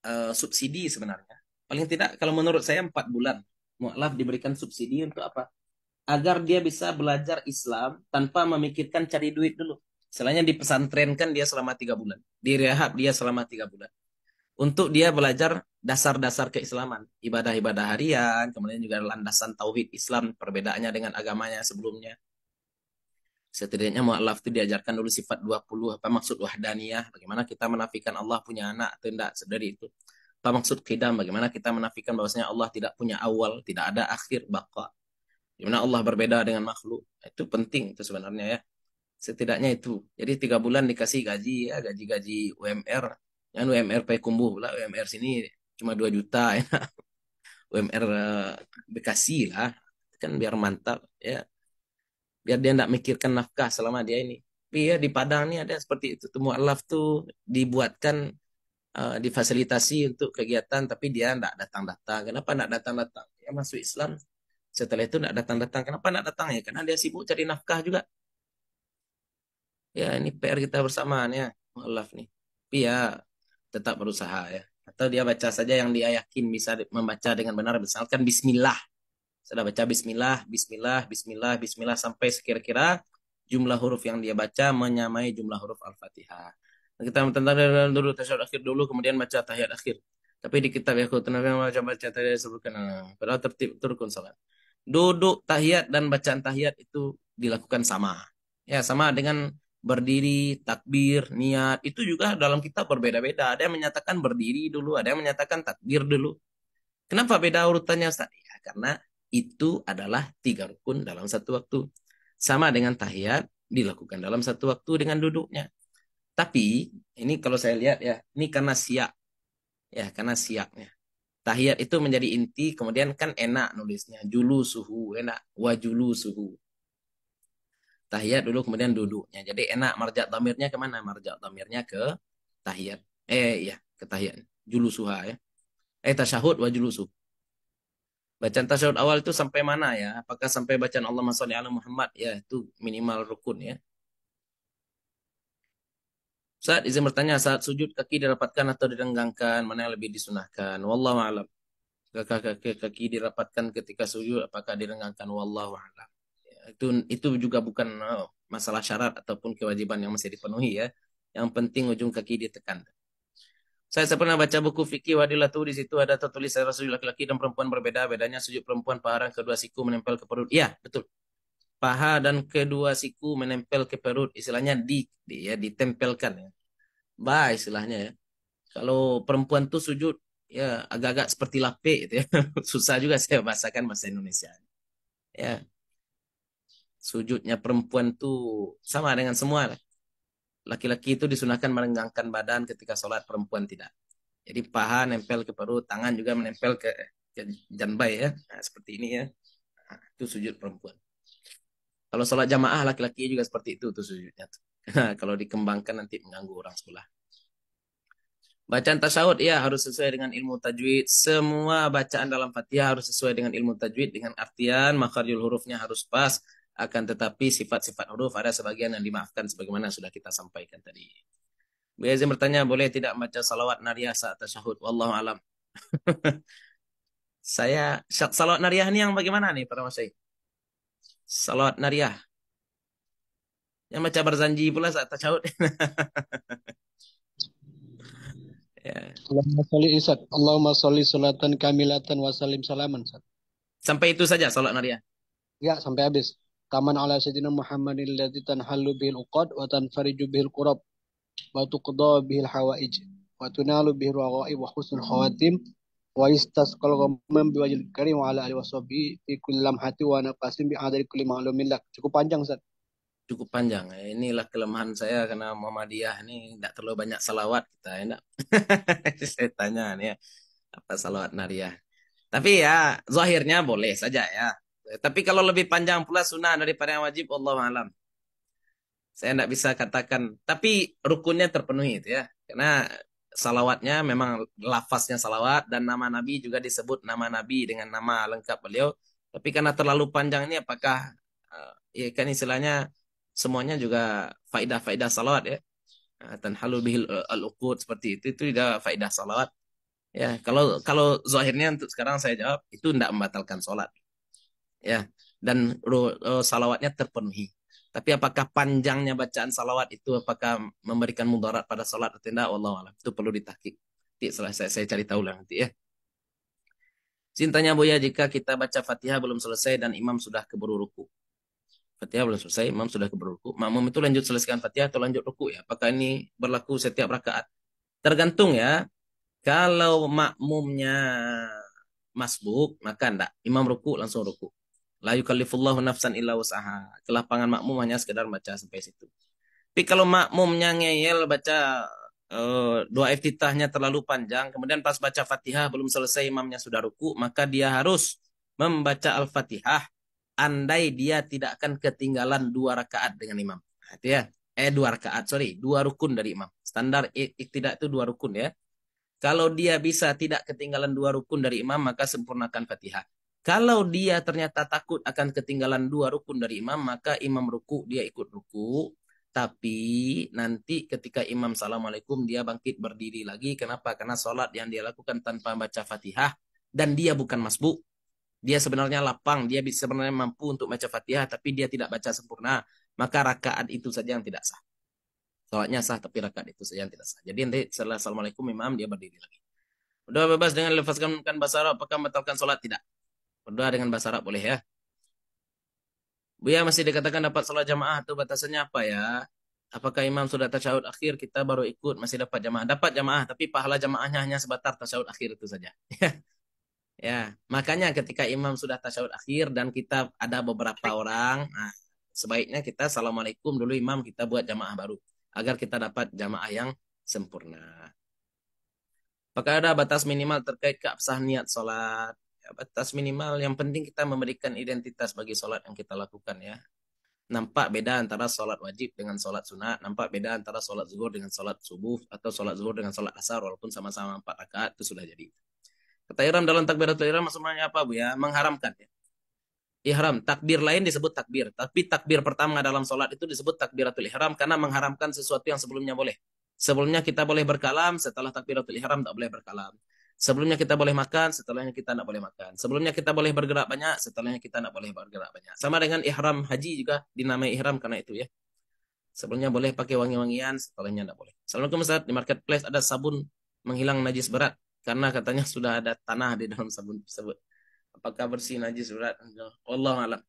eh, subsidi sebenarnya. Paling tidak kalau menurut saya empat bulan mualaf diberikan subsidi untuk apa? agar dia bisa belajar Islam tanpa memikirkan cari duit dulu. Selainnya di pesantren kan dia selama tiga bulan, di rehab dia selama tiga bulan. Untuk dia belajar dasar-dasar keislaman, ibadah-ibadah harian, kemudian juga landasan tauhid Islam, perbedaannya dengan agamanya sebelumnya. Setidaknya mu'alaf itu diajarkan dulu sifat 20, apa maksud wahdaniyah, bagaimana kita menafikan Allah punya anak atau tidak, dari itu. Apa maksud qidam, bagaimana kita menafikan bahwasanya Allah tidak punya awal, tidak ada akhir, baqa dimana Allah berbeda dengan makhluk itu penting itu sebenarnya ya setidaknya itu jadi tiga bulan dikasih gaji ya gaji-gaji UMR yang UMR Kumbu lah UMR sini cuma 2 juta ya UMR Bekasi eh, lah kan biar mantap ya biar dia tidak mikirkan nafkah selama dia ini tapi ya di Padang ini ada seperti itu temu alaf tuh dibuatkan uh, difasilitasi untuk kegiatan tapi dia tidak datang-datang kenapa tidak datang-datang ya masuk Islam setelah itu nak datang-datang. Kenapa nak datang ya? Karena dia sibuk cari nafkah juga. Ya ini PR kita bersamaan ya. Maaf nih. Tapi ya tetap berusaha ya. Atau dia baca saja yang dia yakin bisa membaca dengan benar. Misalkan Bismillah. Sudah baca Bismillah, Bismillah, Bismillah, Bismillah. Sampai sekira-kira jumlah huruf yang dia baca menyamai jumlah huruf Al-Fatihah. Kita tentang dulu tasyahud akhir dulu kemudian baca tahiyat akhir. Tapi di kitab ya kutuna memang baca baca tadi disebutkan. Padahal tertib turun salat duduk tahiyat dan bacaan tahiyat itu dilakukan sama. Ya, sama dengan berdiri, takbir, niat. Itu juga dalam kita berbeda-beda. Ada yang menyatakan berdiri dulu, ada yang menyatakan takbir dulu. Kenapa beda urutannya Ustaz? Ya, karena itu adalah tiga rukun dalam satu waktu. Sama dengan tahiyat dilakukan dalam satu waktu dengan duduknya. Tapi ini kalau saya lihat ya, ini karena siak. Ya, karena siaknya tahiyat itu menjadi inti kemudian kan enak nulisnya julu suhu enak wajulu suhu tahiyat dulu kemudian duduknya jadi enak marja tamirnya kemana marja tamirnya ke tahiyat eh ya ke tahiyat julu suha ya eh tasyahud wajulu suhu bacaan tasyahud awal itu sampai mana ya apakah sampai bacaan Allah Masya Allah Muhammad ya itu minimal rukun ya saat izin bertanya, saat sujud kaki dirapatkan atau direnggangkan, mana yang lebih disunahkan? Wallahu a'lam. Kaki, kaki, dirapatkan ketika sujud, apakah direnggangkan? Wallahu a'lam. Ya, itu itu juga bukan eh, masalah syarat ataupun kewajiban yang masih dipenuhi ya. Yang penting ujung kaki ditekan. Saya, saya pernah baca buku fikih wadilah tuh di situ ada tertulis saya sujud laki-laki dan perempuan berbeda. Bedanya sujud perempuan paharan kedua siku menempel ke perut. Iya, betul paha dan kedua siku menempel ke perut istilahnya di, di ya ditempelkan ya ba istilahnya ya kalau perempuan tuh sujud ya agak-agak seperti lape gitu ya susah juga saya bahasakan bahasa Indonesia ya sujudnya perempuan tuh sama dengan semua lah. laki-laki itu disunahkan merenggangkan badan ketika sholat perempuan tidak jadi paha nempel ke perut tangan juga menempel ke, ke janbai ya nah, seperti ini ya nah, itu sujud perempuan kalau sholat jamaah laki-laki juga seperti itu tuh sujudnya. Nah, kalau dikembangkan nanti mengganggu orang sekolah. Bacaan tasawuf ya harus sesuai dengan ilmu tajwid. Semua bacaan dalam Fatihah harus sesuai dengan ilmu tajwid dengan artian makarjul hurufnya harus pas. Akan tetapi sifat-sifat huruf ada sebagian yang dimaafkan sebagaimana sudah kita sampaikan tadi. Biasa bertanya, boleh tidak baca salawat nariyah saat tasawuf? Wallahu alam. Saya salawat nariyah ini yang bagaimana nih para masyayikh? Salawat Nariah, Yang baca berzanji pula saat tercaut. ya. Allahumma sholli isat. Allahumma sholli salatan kamilatan wa salim salaman. Sampai itu saja salat Nariah? Ya, sampai habis. Taman ala sayyidina Muhammadin ladzi tanhallu bil uqad wa tanfariju bil qurab wa tuqda bil hawaij wa tunalu bil rawaib wa husnul khawatim wa yastasqal kalau bi wajhil karim wa ala alihi hati fi kulli lamhati wa naqasim bi adri Cukup panjang sah, Cukup panjang. Eh, inilah kelemahan saya karena Muhammadiyah ini tidak terlalu banyak salawat kita enak. saya tanya nih ya, Apa salawat nariyah? Tapi ya zahirnya boleh saja ya. Eh, tapi kalau lebih panjang pula sunnah daripada yang wajib Allah malam. Saya tidak bisa katakan. Tapi rukunnya terpenuhi itu ya. Karena salawatnya memang lafaznya salawat dan nama Nabi juga disebut nama Nabi dengan nama lengkap beliau. Tapi karena terlalu panjang ini apakah uh, ya kan istilahnya semuanya juga faidah-faidah salawat ya. Dan eh, halu bihil eh, al-uqud seperti itu itu tidak faidah salawat. Ya, kalau kalau zahirnya untuk sekarang saya jawab itu tidak membatalkan salat Ya, dan salawatnya terpenuhi. Tapi apakah panjangnya bacaan salawat itu apakah memberikan mudarat pada salat atau tidak? Allah alam. Itu perlu ditahkik. Nanti setelah saya, saya cari tahu lah nanti ya. Cintanya boya jika kita baca Fatihah belum selesai dan imam sudah keburu ruku. Fatihah belum selesai, imam sudah keburu ruku. Makmum itu lanjut selesaikan Fatihah atau lanjut ruku ya? Apakah ini berlaku setiap rakaat? Tergantung ya. Kalau makmumnya masbuk, maka enggak. Imam ruku langsung ruku. La yukallifullahu nafsan illa usaha. Kelapangan makmum hanya sekedar baca sampai situ. Tapi kalau makmumnya ngeyel baca uh, doa iftitahnya terlalu panjang, kemudian pas baca Fatihah belum selesai imamnya sudah ruku, maka dia harus membaca Al-Fatihah andai dia tidak akan ketinggalan dua rakaat dengan imam. Hati nah, ya. Eh dua rakaat, sorry, dua rukun dari imam. Standar tidak itu dua rukun ya. Kalau dia bisa tidak ketinggalan dua rukun dari imam, maka sempurnakan Fatihah. Kalau dia ternyata takut akan ketinggalan dua rukun dari imam, maka imam ruku dia ikut ruku. Tapi nanti ketika imam salamualaikum dia bangkit berdiri lagi. Kenapa? Karena sholat yang dia lakukan tanpa baca fatihah dan dia bukan masbu. Dia sebenarnya lapang, dia sebenarnya mampu untuk baca fatihah, tapi dia tidak baca sempurna. Maka rakaat itu saja yang tidak sah. Sholatnya sah, tapi rakaat itu saja yang tidak sah. Jadi nanti setelah assalamualaikum imam dia berdiri lagi. Udah bebas dengan lepaskan bahasa Arab, apakah membatalkan sholat? Tidak. Berdoa dengan bahasa Arab boleh ya. Buya masih dikatakan dapat sholat jamaah itu batasannya apa ya? Apakah imam sudah tasyahud akhir kita baru ikut masih dapat jamaah? Dapat jamaah tapi pahala jamaahnya hanya sebatas tasyahud akhir itu saja. ya, makanya ketika imam sudah tasyahud akhir dan kita ada beberapa orang, nah, sebaiknya kita assalamualaikum dulu imam kita buat jamaah baru agar kita dapat jamaah yang sempurna. Apakah ada batas minimal terkait keabsahan niat sholat? batas minimal yang penting kita memberikan identitas bagi sholat yang kita lakukan ya nampak beda antara sholat wajib dengan sholat sunat nampak beda antara sholat zuhur dengan sholat subuh atau sholat zuhur dengan sholat asar walaupun sama-sama empat rakaat itu sudah jadi kata iram dalam takbiratul iram maksudnya apa bu ya mengharamkan ya ihram takbir lain disebut takbir tapi takbir pertama dalam sholat itu disebut takbiratul ihram karena mengharamkan sesuatu yang sebelumnya boleh sebelumnya kita boleh berkalam setelah takbiratul ihram tak boleh berkalam Sebelumnya kita boleh makan, setelahnya kita tidak boleh makan. Sebelumnya kita boleh bergerak banyak, setelahnya kita tidak boleh bergerak banyak. Sama dengan ihram haji juga dinamai ihram karena itu ya. Sebelumnya boleh pakai wangi-wangian, setelahnya tidak boleh. Assalamualaikum Ustaz, di marketplace ada sabun menghilang najis berat. Karena katanya sudah ada tanah di dalam sabun tersebut. Apakah bersih najis berat? Allah malam,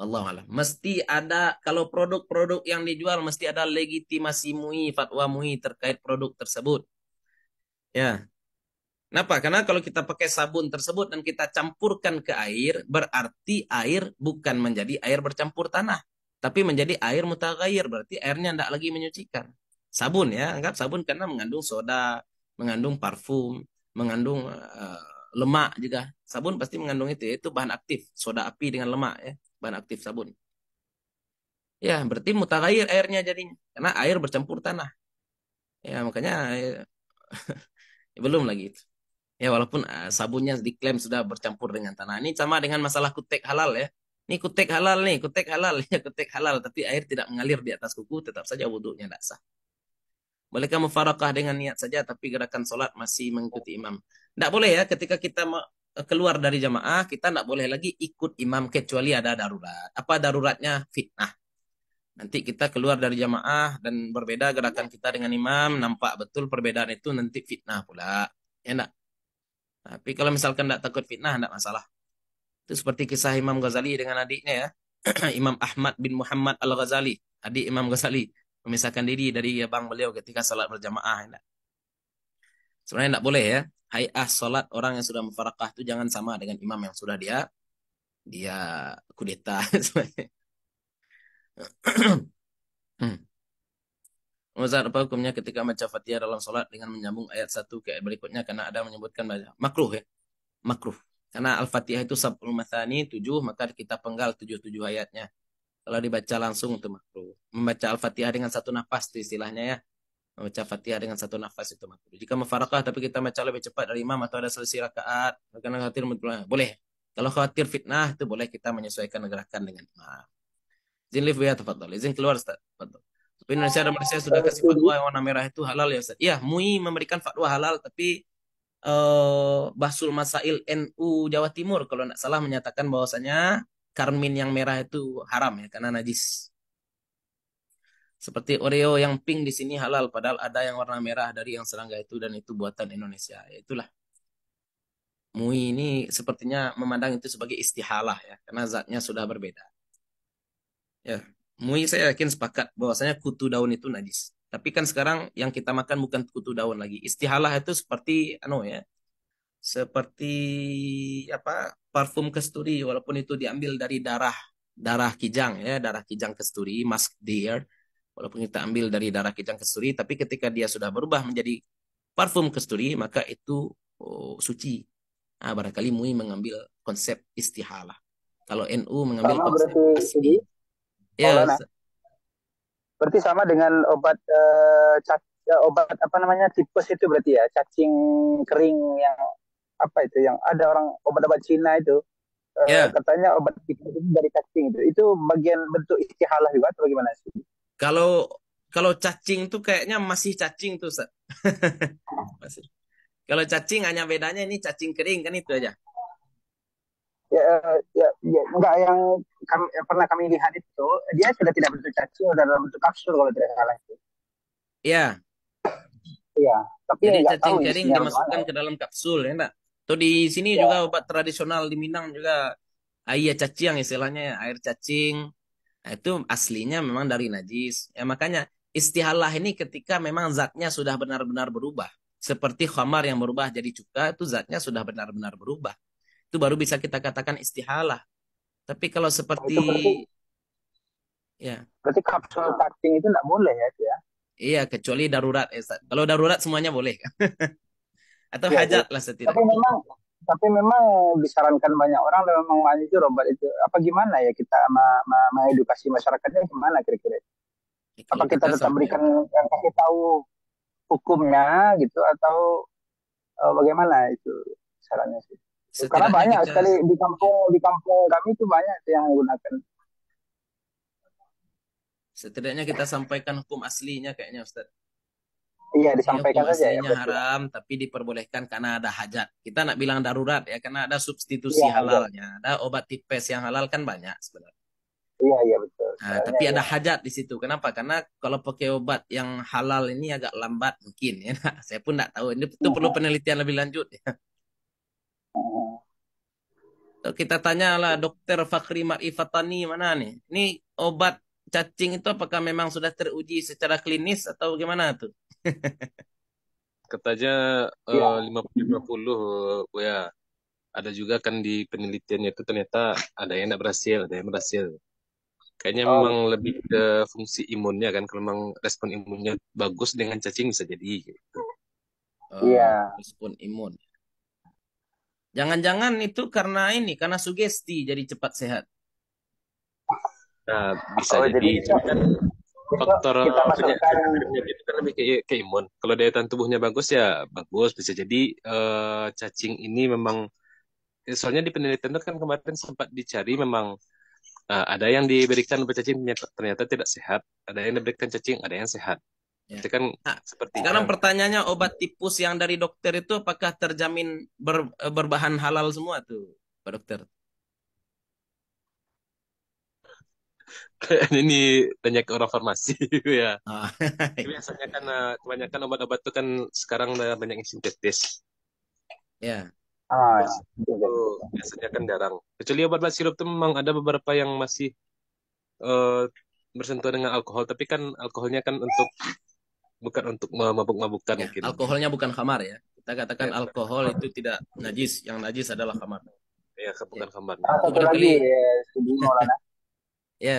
Allah malam. Mesti ada kalau produk-produk yang dijual mesti ada legitimasi MUI, fatwa MUI terkait produk tersebut. Ya, Kenapa? Karena kalau kita pakai sabun tersebut dan kita campurkan ke air, berarti air bukan menjadi air bercampur tanah, tapi menjadi air mutagair, berarti airnya tidak lagi menyucikan. Sabun ya, anggap sabun karena mengandung soda, mengandung parfum, mengandung uh, lemak juga. Sabun pasti mengandung itu, yaitu bahan aktif, soda api dengan lemak ya, bahan aktif sabun. Ya, berarti mutagair airnya jadinya, karena air bercampur tanah. Ya, makanya eh, ya, belum lagi itu ya walaupun uh, sabunnya diklaim sudah bercampur dengan tanah ini sama dengan masalah kutek halal ya ini kutek halal nih kutek halal ya kutek halal tapi air tidak mengalir di atas kuku tetap saja wudhunya tidak sah bolehkah mufarakah dengan niat saja tapi gerakan sholat masih mengikuti imam tidak boleh ya ketika kita keluar dari jamaah kita tidak boleh lagi ikut imam kecuali ada darurat apa daruratnya fitnah Nanti kita keluar dari jamaah dan berbeda gerakan kita dengan imam, nampak betul perbedaan itu nanti fitnah pula. ya Enak. Tapi kalau misalkan tidak takut fitnah, tidak masalah. Itu seperti kisah Imam Ghazali dengan adiknya ya. Imam Ahmad bin Muhammad Al-Ghazali. Adik Imam Ghazali. Memisahkan diri dari abang beliau ketika salat berjamaah. Enggak. Sebenarnya tidak boleh ya. Hayah salat orang yang sudah mufarakah itu jangan sama dengan imam yang sudah dia dia kudeta. hmm. Muzar apa hukumnya ketika baca Fatihah dalam sholat dengan menyambung ayat satu ke ayat berikutnya karena ada menyebutkan baca makruh ya. Makruh. Karena Al-Fatihah itu sabul mathani tujuh maka kita penggal tujuh-tujuh ayatnya. Kalau dibaca langsung itu makruh. Membaca Al-Fatihah dengan satu nafas itu istilahnya ya. Membaca Fatihah dengan satu nafas itu makruh. Jika mufarakah tapi kita baca lebih cepat dari imam atau ada selisih rakaat, karena khawatir boleh. Kalau khawatir fitnah itu boleh kita menyesuaikan gerakan dengan imam. Izin lift ya, tafadhol. Izin keluar, Ustaz. Tafadhol. Tapi Indonesia dan Malaysia sudah kasih fatwa yang warna merah itu halal ya Ustaz. Iya, MUI memberikan fatwa halal tapi uh, Basul Masail NU Jawa Timur kalau tidak salah menyatakan bahwasanya karmin yang merah itu haram ya karena najis. Seperti Oreo yang pink di sini halal padahal ada yang warna merah dari yang serangga itu dan itu buatan Indonesia. Ya, itulah. MUI ini sepertinya memandang itu sebagai istihalah ya karena zatnya sudah berbeda. Ya. Mui saya yakin sepakat bahwasanya kutu daun itu najis. Tapi kan sekarang yang kita makan bukan kutu daun lagi. Istihalah itu seperti anu ya. Seperti apa? Parfum kasturi walaupun itu diambil dari darah darah kijang ya, darah kijang kasturi, musk deer. Walaupun kita ambil dari darah kijang kasturi, tapi ketika dia sudah berubah menjadi parfum kasturi, maka itu oh, suci. Nah, barangkali MUI mengambil konsep istihalah. Kalau NU mengambil Sama konsep asli. Ya. Iya, Maulana. Berarti sama dengan obat uh, eh, cac ya, obat apa namanya tipes itu berarti ya cacing kering yang apa itu yang ada orang obat-obat Cina itu uh, katanya obat tipes itu dari cacing itu itu bagian bentuk istihalah juga atau bagaimana sih? Kalau kalau cacing tuh kayaknya masih cacing tuh masih. Kalau cacing hanya bedanya ini cacing kering kan itu aja ya, ya, ya enggak yang kami, yang pernah kami lihat itu dia sudah tidak bentuk cacing sudah dalam bentuk kapsul kalau tidak salah itu. ya Iya, tapi jadi cacing-cacing dimasukkan ke dalam kapsul ya Tuh di sini ya. juga obat tradisional di Minang juga air cacing istilahnya ya, air cacing. Nah, itu aslinya memang dari najis. Ya makanya istihalah ini ketika memang zatnya sudah benar-benar berubah. Seperti khamar yang berubah jadi cuka itu zatnya sudah benar-benar berubah. Itu baru bisa kita katakan istihalah. Tapi kalau nah, seperti berarti, ya. Berarti kapsul touching itu nggak boleh ya, ya? Iya, kecuali darurat, ya. Kalau darurat semuanya boleh. Atau ya, hajat lah setidaknya. Tapi memang tapi memang disarankan banyak orang memang manja itu obat itu apa gimana ya kita ma ma ma masyarakatnya gimana kira-kira apa kita tetap berikan yang kasih tahu hukumnya gitu atau uh, bagaimana itu sarannya sih karena banyak kita... sekali di kampung di kampung kami itu banyak yang menggunakan. Setidaknya kita sampaikan hukum aslinya kayaknya Ustaz. Iya, iya disampaikan hukum saja. Ya, aslinya ya, tapi diperbolehkan karena ada hajat. Kita nak bilang darurat ya karena ada substitusi ya, halalnya, ada obat tipes yang halal kan banyak sebenarnya. Iya iya betul. Nah, tapi ya. ada hajat di situ. Kenapa? Karena kalau pakai obat yang halal ini agak lambat mungkin ya. Saya pun tidak tahu. Ini itu ya. perlu penelitian lebih lanjut ya. Eh, kita tanyalah dokter Fakri Ma'rifatani mana nih? Ini obat cacing itu apakah memang sudah teruji secara klinis atau gimana tuh? Katanya eh, lima puluh lima puluh ya. Ada juga kan di penelitiannya itu ternyata ada yang tidak berhasil, ada yang berhasil. Kayaknya oh. memang lebih ke fungsi imunnya kan, kalau memang respon imunnya bagus dengan cacing bisa jadi gitu. Uh, Respon imun. Jangan-jangan itu karena ini, karena sugesti jadi cepat sehat. Nah, bisa oh, jadi, jadi kan faktor kita itu kan lebih ke, ke imun. Kalau daya tahan tubuhnya bagus ya bagus. Bisa jadi uh, cacing ini memang eh, soalnya di penelitian itu kan kemarin sempat dicari memang uh, ada yang diberikan cacing ternyata tidak sehat, ada yang diberikan cacing ada yang sehat. Ya. Itu kan nah, seperti Karena pertanyaannya obat tipus yang dari dokter itu apakah terjamin ber, eh, berbahan halal semua tuh, Pak Dokter? ini tanya ke orang farmasi ya. Oh. Biasanya kan eh, kebanyakan obat-obat itu kan sekarang banyak yang sintetis. Ya. Ah, oh, biasanya kan jarang. Kecuali obat-obat sirup itu memang ada beberapa yang masih uh, bersentuhan dengan alkohol, tapi kan alkoholnya kan untuk bukan untuk mabuk-mabukan ya, mungkin. Alkoholnya bukan khamar ya. Kita katakan ya, alkohol ya. itu tidak najis, yang najis adalah khamar. Iya bukan ya. khamar. Ah, satu lagi ya, Ya,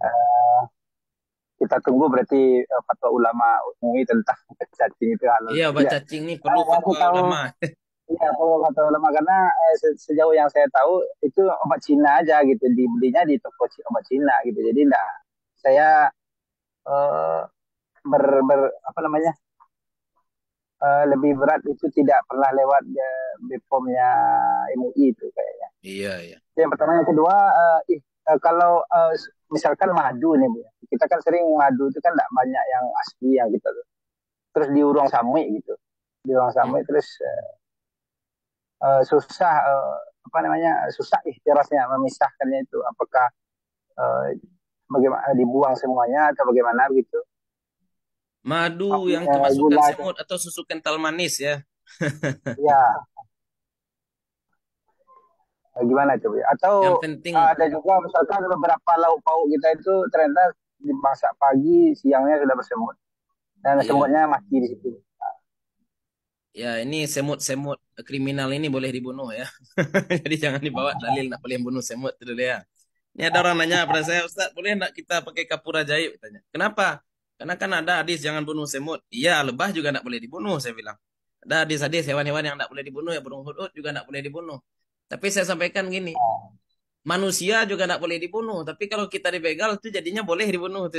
Uh, kita tunggu berarti uh, fatwa ulama ini tentang cacing itu halal. Iya, baca iya. cacing ini perlu nah, fatwa tahu, ulama. Iya, perlu fatwa ulama karena eh, sejauh yang saya tahu itu obat Cina aja gitu, dibelinya di toko obat Cina gitu. Jadi enggak saya eh, ber, ber apa namanya uh, lebih berat itu tidak pernah lewat uh, ya, BPOM-nya MUI itu kayaknya. Iya, iya. Yang pertama yang kedua uh, uh, kalau uh, misalkan madu nih Bu. Ya. Kita kan sering madu itu kan tidak banyak yang asli yang gitu. terus diurung samui gitu. Diurang samui hmm. terus uh, uh, susah uh, apa namanya? susah ikhtirasnya memisahkannya itu apakah uh, bagaimana dibuang semuanya atau bagaimana gitu. Madu Tapi, yang kemasukan eh, gula kan semut atau susu kental manis ya. nah, Gimana coba? Atau yang penting ada juga misalkan beberapa lauk pauk kita itu ternyata dimasak pagi, siangnya sudah bersemut. Dan iya. semutnya masih di situ. Ya, ini semut-semut kriminal ini boleh dibunuh ya. Jadi jangan dibawa dalil nak boleh bunuh semut itu ya. Ini ada orang nanya pada saya, Ustaz, boleh nak kita pakai kapur ajaib? Tanya. Kenapa? Karena kan ada hadis jangan bunuh semut. Iya, lebah juga tidak boleh dibunuh, saya bilang. Ada hadis-hadis hewan-hewan yang tidak boleh dibunuh, ya burung hudud juga tidak boleh dibunuh. Tapi saya sampaikan gini, ah. manusia juga tidak boleh dibunuh. Tapi kalau kita dibegal itu jadinya boleh dibunuh.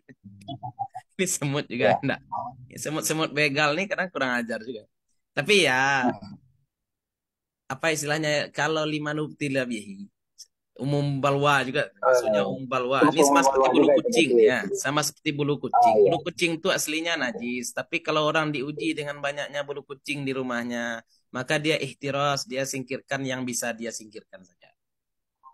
Ini semut juga tidak. Ya. Semut-semut begal nih karena kurang ajar juga. Tapi ya, ah. apa istilahnya, kalau lima nubti bihi, umum balwa juga ah, maksudnya iya. umum balwa ini ya. sama seperti bulu ah, kucing ya sama seperti bulu kucing bulu kucing itu aslinya najis tapi kalau orang diuji dengan banyaknya bulu kucing di rumahnya maka dia ikhtiras dia singkirkan yang bisa dia singkirkan saja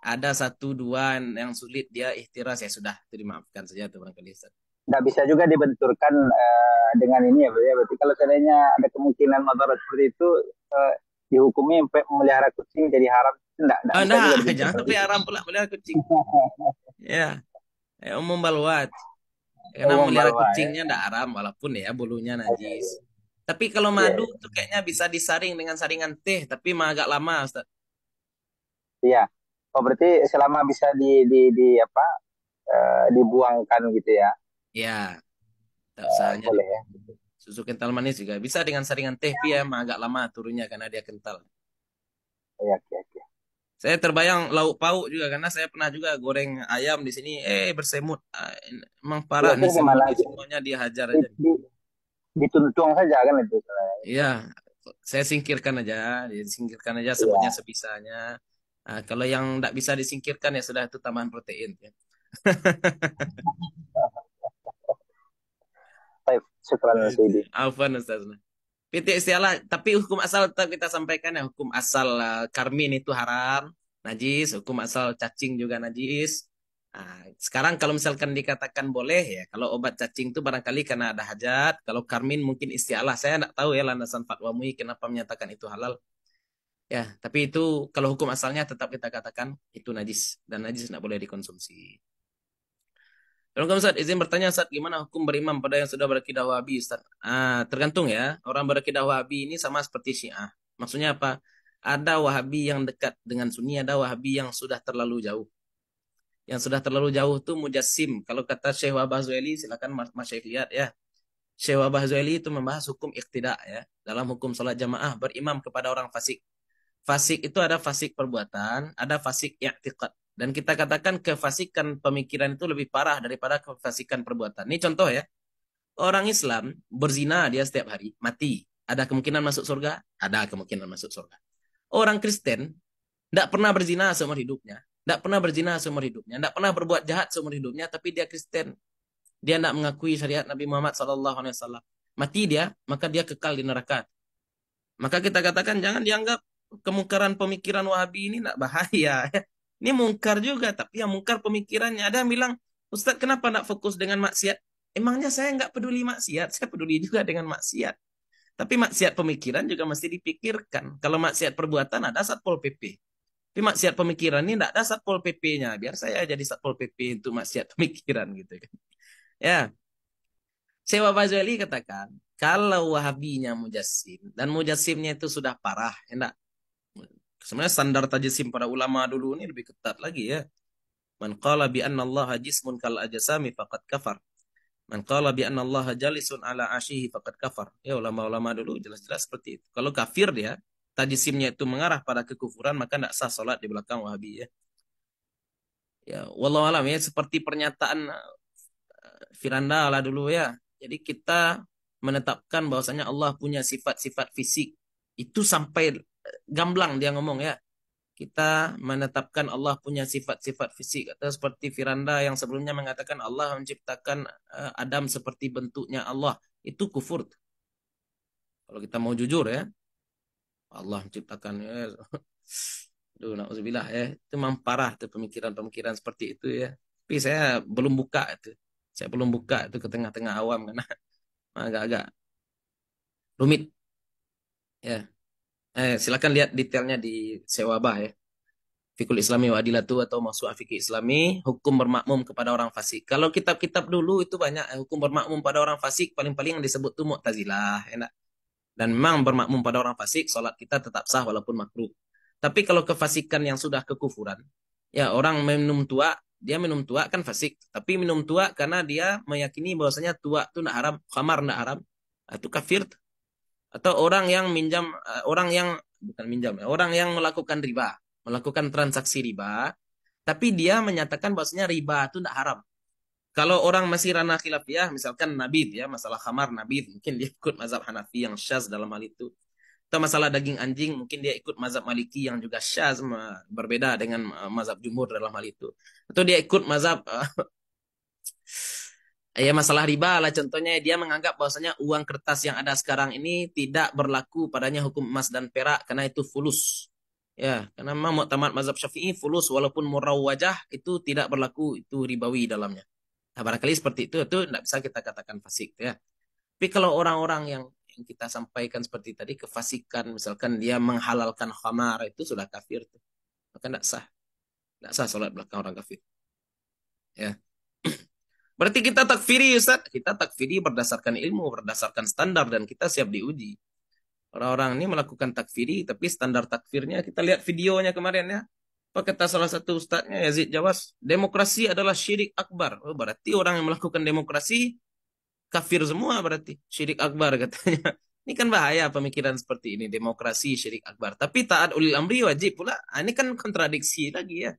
ada satu dua yang sulit dia ikhtiras ya sudah itu dimaafkan saja tuh barangkali Tidak bisa juga dibenturkan uh, dengan ini ya, ya berarti kalau seandainya ada kemungkinan motor seperti itu uh, eh, dihukumi memelihara kucing jadi haram Enggak, enggak. Oh, nah, nah jangan sampai haram pula melihara kucing. ya. eh, umum balwat. Karena umum melihara kucingnya tidak ya. haram walaupun ya bulunya najis. Tapi kalau iya. madu yeah. tuh kayaknya bisa disaring dengan saringan teh, tapi mah agak lama, Ustaz. Iya. Oh, berarti selama bisa di di di apa? Uh, dibuangkan gitu ya. Iya. Tak eh, usah boleh ya. Susu kental manis juga bisa dengan saringan teh, tapi ya. mah agak lama turunnya karena dia kental. Iya, iya, iya saya terbayang lauk pauk juga karena saya pernah juga goreng ayam di sini eh bersemut ah, emang parah ya, nih semuanya, semuanya dihajar aja di, dituntung saja kan itu ya. iya saya singkirkan aja disingkirkan aja iya. sebanyak ya. sebisanya nah, kalau yang tidak bisa disingkirkan ya sudah itu tambahan protein ya. Baik, syukran Ustaz. Afwan Ustaz. PT istilah tapi hukum asal tetap kita sampaikan ya hukum asal uh, karmin itu haram najis hukum asal cacing juga najis nah, sekarang kalau misalkan dikatakan boleh ya kalau obat cacing itu barangkali karena ada hajat kalau karmin mungkin istilah saya tidak tahu ya landasan fatwa mui kenapa menyatakan itu halal ya tapi itu kalau hukum asalnya tetap kita katakan itu najis dan najis tidak boleh dikonsumsi Assalamualaikum Ustaz, izin bertanya saat gimana hukum berimam pada yang sudah berakidah wahabi Ah, tergantung ya, orang berakidah wahabi ini sama seperti syiah. Maksudnya apa? Ada wahabi yang dekat dengan sunni, ada wahabi yang sudah terlalu jauh. Yang sudah terlalu jauh itu mujassim. Kalau kata Syekh Wabah Zueli, silakan Mas, mas Syekh lihat ya. Syekh Wabah Zueli itu membahas hukum iktidak ya. Dalam hukum sholat jamaah berimam kepada orang fasik. Fasik itu ada fasik perbuatan, ada fasik i'tiqad. Dan kita katakan kefasikan pemikiran itu lebih parah daripada kefasikan perbuatan. Ini contoh ya. Orang Islam berzina dia setiap hari, mati. Ada kemungkinan masuk surga? Ada kemungkinan masuk surga. Orang Kristen tidak pernah berzina seumur hidupnya. Tidak pernah berzina seumur hidupnya. Tidak pernah berbuat jahat seumur hidupnya. Tapi dia Kristen. Dia tidak mengakui syariat Nabi Muhammad SAW. Mati dia, maka dia kekal di neraka. Maka kita katakan jangan dianggap kemungkaran pemikiran Wahabi ini tidak bahaya. Ini mungkar juga, tapi yang mungkar pemikirannya. Ada yang bilang, Ustaz kenapa tidak fokus dengan maksiat? Emangnya saya nggak peduli maksiat, saya peduli juga dengan maksiat. Tapi maksiat pemikiran juga mesti dipikirkan. Kalau maksiat perbuatan ada Satpol PP. Tapi maksiat pemikiran ini nggak ada Satpol PP-nya. Biar saya jadi Satpol PP untuk maksiat pemikiran gitu kan. Ya. Sewa Ghazali katakan, kalau wahabinya mujassim dan mujassimnya itu sudah parah, enggak? Sebenarnya standar tajisim pada ulama dulu ini lebih ketat lagi ya. Man qala bi anna Allah jismun kal ajsami faqad kafar. Man qala bi anna Allah jalisun ala ashihi faqad kafar. Ya ulama-ulama dulu jelas-jelas seperti itu. Kalau kafir dia, tajisimnya itu mengarah pada kekufuran maka tidak sah sholat di belakang Wahabi ya. Ya, wallahu alam ya seperti pernyataan eh, Firanda lah dulu ya. Jadi kita menetapkan bahwasanya Allah punya sifat-sifat fisik itu sampai gamblang dia ngomong ya. Kita menetapkan Allah punya sifat-sifat fisik atau seperti Firanda yang sebelumnya mengatakan Allah menciptakan eh, Adam seperti bentuknya Allah. Itu kufur. Kalau kita mau jujur ya. Allah menciptakan ya. Duh, na'udzubillah ya. Itu memang parah tuh pemikiran-pemikiran seperti itu ya. Tapi saya belum buka itu. Saya belum buka itu ke tengah-tengah awam karena agak-agak rumit. Ya eh, silakan lihat detailnya di sewaba ya. Fikul Islami wa Adilatu atau masuk Fikih Islami, hukum bermakmum kepada orang fasik. Kalau kitab-kitab dulu itu banyak eh, hukum bermakmum pada orang fasik paling-paling yang disebut tuh Mu'tazilah, enak. Dan memang bermakmum pada orang fasik, sholat kita tetap sah walaupun makruh. Tapi kalau kefasikan yang sudah kekufuran, ya orang minum tua, dia minum tua kan fasik. Tapi minum tua karena dia meyakini bahwasanya tua itu tidak haram, khamar tidak haram, itu ah, kafir atau orang yang minjam eh, orang yang bukan minjam ya, orang yang melakukan riba melakukan transaksi riba tapi dia menyatakan bahwasanya riba itu tidak haram kalau orang masih ranah khilafiyah misalkan nabi ya masalah khamar nabi mungkin dia ikut mazhab Hanafi yang syaz dalam hal itu atau masalah daging anjing mungkin dia ikut mazhab Maliki yang juga syaz berbeda dengan eh, mazhab jumhur dalam hal itu atau dia ikut mazhab uh, ya masalah riba lah contohnya dia menganggap bahwasanya uang kertas yang ada sekarang ini tidak berlaku padanya hukum emas dan perak karena itu fulus. Ya, karena memang muktamad mazhab Syafi'i fulus walaupun murau wajah itu tidak berlaku itu ribawi dalamnya. Nah, barangkali seperti itu itu tidak bisa kita katakan fasik ya. Tapi kalau orang-orang yang yang kita sampaikan seperti tadi kefasikan misalkan dia menghalalkan khamar itu sudah kafir tuh. Maka tidak sah. Tidak sah sholat belakang orang kafir. Ya. Berarti kita takfiri Ustaz. Kita takfiri berdasarkan ilmu, berdasarkan standar dan kita siap diuji. Orang-orang ini melakukan takfiri tapi standar takfirnya kita lihat videonya kemarin ya. Apa kata salah satu ustaznya Yazid Jawas? Demokrasi adalah syirik akbar. Oh, berarti orang yang melakukan demokrasi kafir semua berarti. Syirik akbar katanya. Ini kan bahaya pemikiran seperti ini. Demokrasi syirik akbar. Tapi taat ulil amri wajib pula. Ah, ini kan kontradiksi lagi ya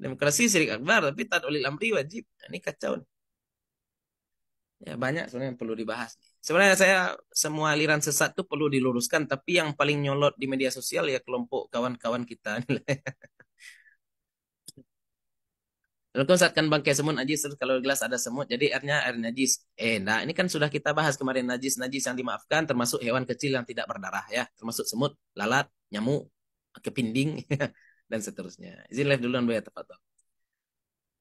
demokrasi syirik akbar tapi tadulil ulil amri wajib ini kacau nih. ya banyak sebenarnya yang perlu dibahas sebenarnya saya semua aliran sesat itu perlu diluruskan tapi yang paling nyolot di media sosial ya kelompok kawan-kawan kita Lalu saatkan bangkai semut najis terus kalau gelas ada semut jadi airnya air najis. Eh, nah ini kan sudah kita bahas kemarin najis najis yang dimaafkan termasuk hewan kecil yang tidak berdarah ya, termasuk semut, lalat, nyamuk, kepinding. dan seterusnya. Izin live duluan Mbak ya tepat dong.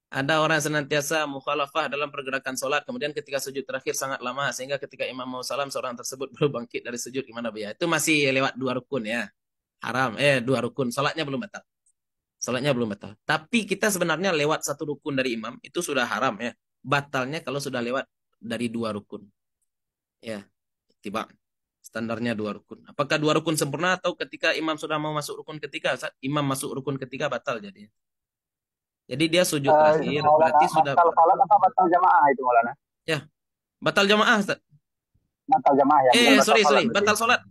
Ada orang senantiasa mukhalafah dalam pergerakan sholat, kemudian ketika sujud terakhir sangat lama, sehingga ketika imam mau salam, seorang tersebut belum bangkit dari sujud, gimana Mbak ya? Itu masih lewat dua rukun ya. Haram, eh dua rukun, sholatnya belum batal. Sholatnya belum batal. Tapi kita sebenarnya lewat satu rukun dari imam, itu sudah haram ya. Batalnya kalau sudah lewat dari dua rukun. Ya, tiba standarnya dua rukun. Apakah dua rukun sempurna atau ketika imam sudah mau masuk rukun ketiga, saat imam masuk rukun ketiga batal jadi, Jadi dia sujud uh, terakhir maulana, berarti batal sudah batal salat apa batal jamaah itu Maulana? Ya. Batal jamaah, Ustaz. Batal jamaah ya. Eh, sorry, sorry, batal salat.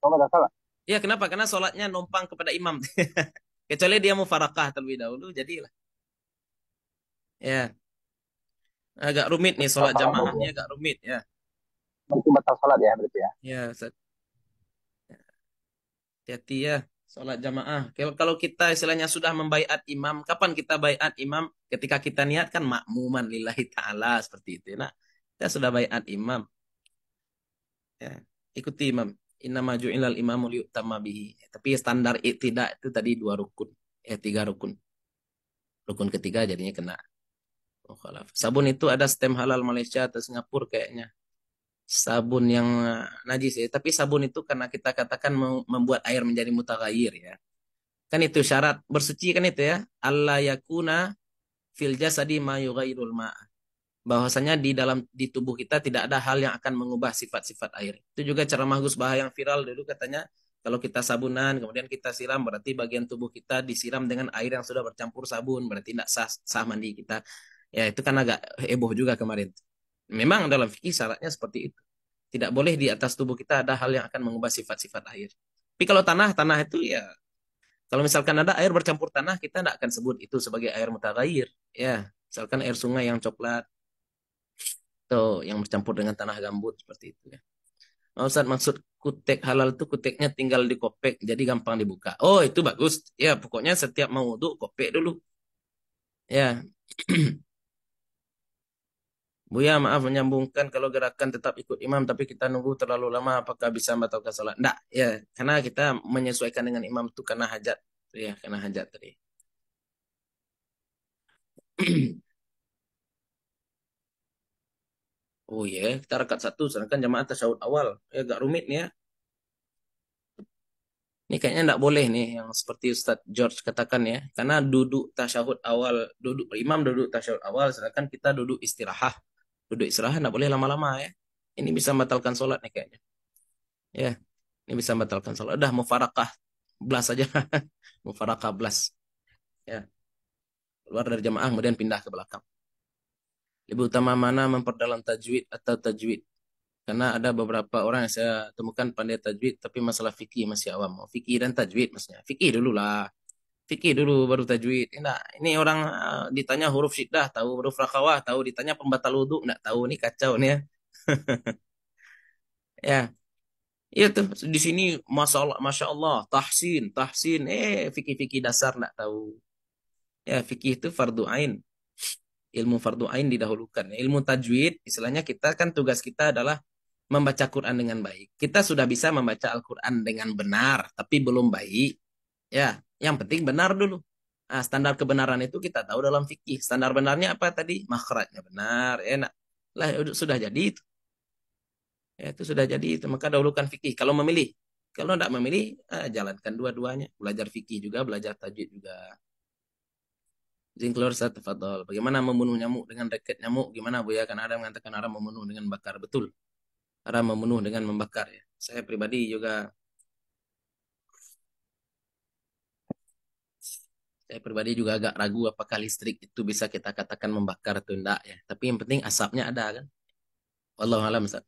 Oh, batal salat. Iya, kenapa? Karena salatnya numpang kepada imam. Kecuali dia mau farakah terlebih dahulu, jadilah. Ya. Agak rumit nih salat jamaahnya agak rumit ya mungkin batal sholat ya berarti ya? Ya, Ustaz. Hati-hati ya, sholat jamaah. Kalau kita istilahnya sudah membaiat imam, kapan kita baiat imam? Ketika kita niatkan makmuman lillahi ta'ala, seperti itu. Nah, kita sudah baiat imam. Ya, ikuti imam. Inna maju'ilal imamu liu'tama bihi. Tapi standar tidak itu tadi dua rukun. Eh, tiga rukun. Rukun ketiga jadinya kena. oh Mukhalaf. Sabun itu ada stem halal Malaysia atau Singapura kayaknya sabun yang eh, najis ya. Tapi sabun itu karena kita katakan membuat air menjadi mutaghayyir ya. Kan itu syarat bersuci kan itu ya. Allah yakuna fil jasadi ma yughayyirul ma. Bahwasanya di dalam di tubuh kita tidak ada hal yang akan mengubah sifat-sifat air. Itu juga cara Gus Bahaya yang viral dulu katanya kalau kita sabunan kemudian kita siram berarti bagian tubuh kita disiram dengan air yang sudah bercampur sabun berarti tidak sah, sah mandi kita. Ya itu kan agak heboh juga kemarin. Memang dalam fikih syaratnya seperti itu. Tidak boleh di atas tubuh kita ada hal yang akan mengubah sifat-sifat air. Tapi kalau tanah, tanah itu ya kalau misalkan ada air bercampur tanah, kita tidak akan sebut itu sebagai air mutagair. Ya, misalkan air sungai yang coklat, atau yang bercampur dengan tanah gambut seperti itu ya. Oh, Ustaz, maksud kutek halal itu kuteknya tinggal di kopek, jadi gampang dibuka. Oh, itu bagus. Ya, pokoknya setiap mau duduk kopek dulu. Ya, Buya maaf menyambungkan kalau gerakan tetap ikut imam tapi kita nunggu terlalu lama apakah bisa membatalkan salat? Tidak ya karena kita menyesuaikan dengan imam itu karena hajat ya karena hajat tadi. oh ya, kita rekat satu sedangkan jamaah tasawuf awal. Ya agak rumit nih ya. Ini kayaknya tidak boleh nih yang seperti Ustadz George katakan ya. Karena duduk tasyahud awal, duduk imam duduk tasyahud awal sedangkan kita duduk istirahat duduk istirahat nggak boleh lama-lama ya ini bisa membatalkan sholat nih kayaknya ya ini bisa membatalkan sholat udah mau farakah belas aja farakah belas ya keluar dari jamaah kemudian pindah ke belakang lebih utama mana memperdalam tajwid atau tajwid karena ada beberapa orang yang saya temukan pandai tajwid tapi masalah fikih masih awam fikih dan tajwid maksudnya fikih dulu lah fikih dulu baru tajwid. Nah, ini orang eh, ditanya huruf syiddah, tahu huruf rakawah, tahu ditanya pembatal wudu, enggak tahu nih kacau nih ya. ya. Iya tuh di sini masalah masya Allah tahsin tahsin eh fikih-fikih dasar enggak tahu. Ya, fikih itu fardu ain. Ilmu fardu ain didahulukan. Ilmu tajwid istilahnya kita kan tugas kita adalah membaca Quran dengan baik. Kita sudah bisa membaca Al-Quran dengan benar, tapi belum baik. Ya, yang penting benar dulu. Nah, standar kebenaran itu kita tahu dalam fikih. Standar benarnya apa tadi? Makhrajnya benar, enak. Lah sudah jadi itu. Ya, itu sudah jadi itu. Maka dahulukan fikih kalau memilih. Kalau tidak memilih, eh, jalankan dua-duanya. Belajar fikih juga, belajar tajwid juga. Zinklor Fatol. Bagaimana membunuh nyamuk dengan reket nyamuk? Gimana Buya? Karena ada mengatakan arah membunuh dengan bakar. Betul. Arah membunuh dengan membakar. ya Saya pribadi juga saya pribadi juga agak ragu apakah listrik itu bisa kita katakan membakar atau tidak ya. Tapi yang penting asapnya ada kan. Allah alam Ustaz.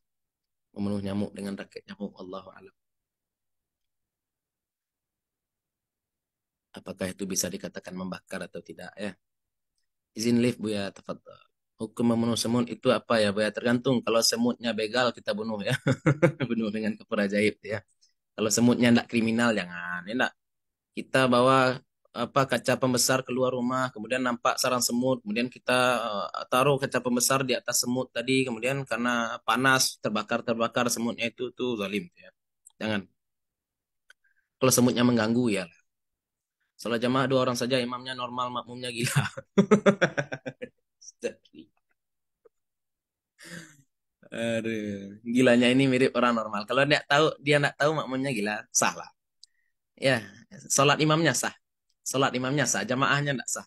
Membunuh nyamuk dengan raket nyamuk Allah alam. Apakah itu bisa dikatakan membakar atau tidak ya? Izin lift Bu ya tafadhol. Hukum memenuh semut itu apa ya Bu ya? Tergantung kalau semutnya begal kita bunuh ya. bunuh dengan kepura ya. Kalau semutnya tidak kriminal jangan. ini Enggak kita bawa apa kaca pembesar keluar rumah, kemudian nampak sarang semut, kemudian kita uh, taruh kaca pembesar di atas semut tadi, kemudian karena panas terbakar-terbakar semutnya itu tuh zalim gitu ya. Jangan. Kalau semutnya mengganggu ya. Salah jamaah dua orang saja imamnya normal, makmumnya gila. Aduh, gilanya ini mirip orang normal. Kalau tidak tahu, dia tidak tahu makmumnya gila, salah. Ya, salat imamnya sah. Salat imamnya sah, jamaahnya tidak sah.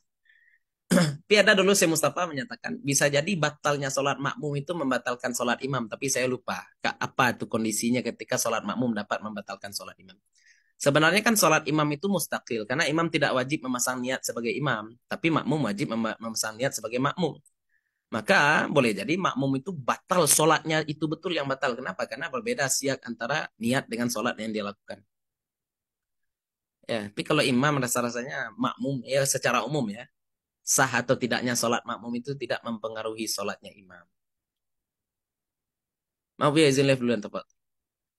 Piada dulu saya Mustafa menyatakan bisa jadi batalnya sholat makmum itu membatalkan sholat imam tapi saya lupa apa itu kondisinya ketika sholat makmum dapat membatalkan sholat imam sebenarnya kan sholat imam itu mustakil karena imam tidak wajib memasang niat sebagai imam tapi makmum wajib memasang niat sebagai makmum maka boleh jadi makmum itu batal solatnya itu betul yang batal kenapa karena berbeda siak antara niat dengan solat yang dia lakukan Ya, tapi kalau imam rasa-rasanya makmum ya secara umum ya sah atau tidaknya sholat makmum itu tidak mempengaruhi sholatnya imam. Maaf ya izin live duluan tepat.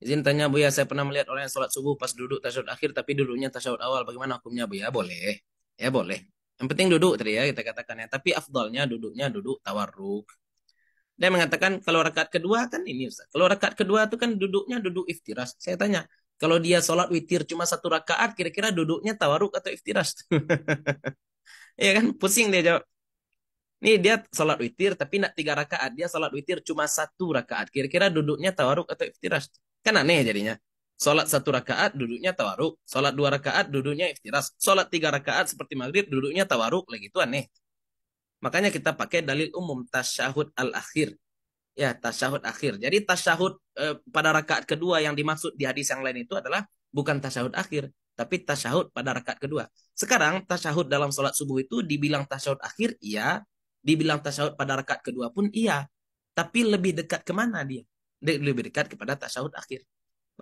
Izin tanya Bu ya, saya pernah melihat orang yang sholat subuh pas duduk tasyahud akhir tapi duduknya tasyahud awal. Bagaimana hukumnya Bu ya? Boleh. Ya boleh. Yang penting duduk tadi ya kita katakan ya. Tapi afdalnya duduknya duduk tawarruk. Dia mengatakan kalau rakaat kedua kan ini Ustaz. Kalau rakaat kedua itu kan duduknya duduk iftiras. Saya tanya, kalau dia sholat witir cuma satu rakaat, kira-kira duduknya tawaruk atau iftiras? Iya kan? Pusing dia jawab. Nih dia sholat witir tapi nak tiga rakaat. Dia sholat witir cuma satu rakaat. Kira-kira duduknya tawaruk atau iftiras? Kan aneh jadinya. Sholat satu rakaat duduknya tawaruk. Sholat dua rakaat duduknya iftiras. Sholat tiga rakaat seperti maghrib duduknya tawaruk. Lagi itu aneh. Makanya kita pakai dalil umum tasyahud al-akhir. Ya, tasyahud akhir. Jadi tasyahud eh, pada rakaat kedua yang dimaksud di hadis yang lain itu adalah bukan tasyahud akhir, tapi tasyahud pada rakaat kedua. Sekarang tasyahud dalam sholat subuh itu dibilang tasyahud akhir, iya. Dibilang tasyahud pada rakaat kedua pun iya. Tapi lebih dekat kemana dia? Lebih dekat kepada tasyahud akhir.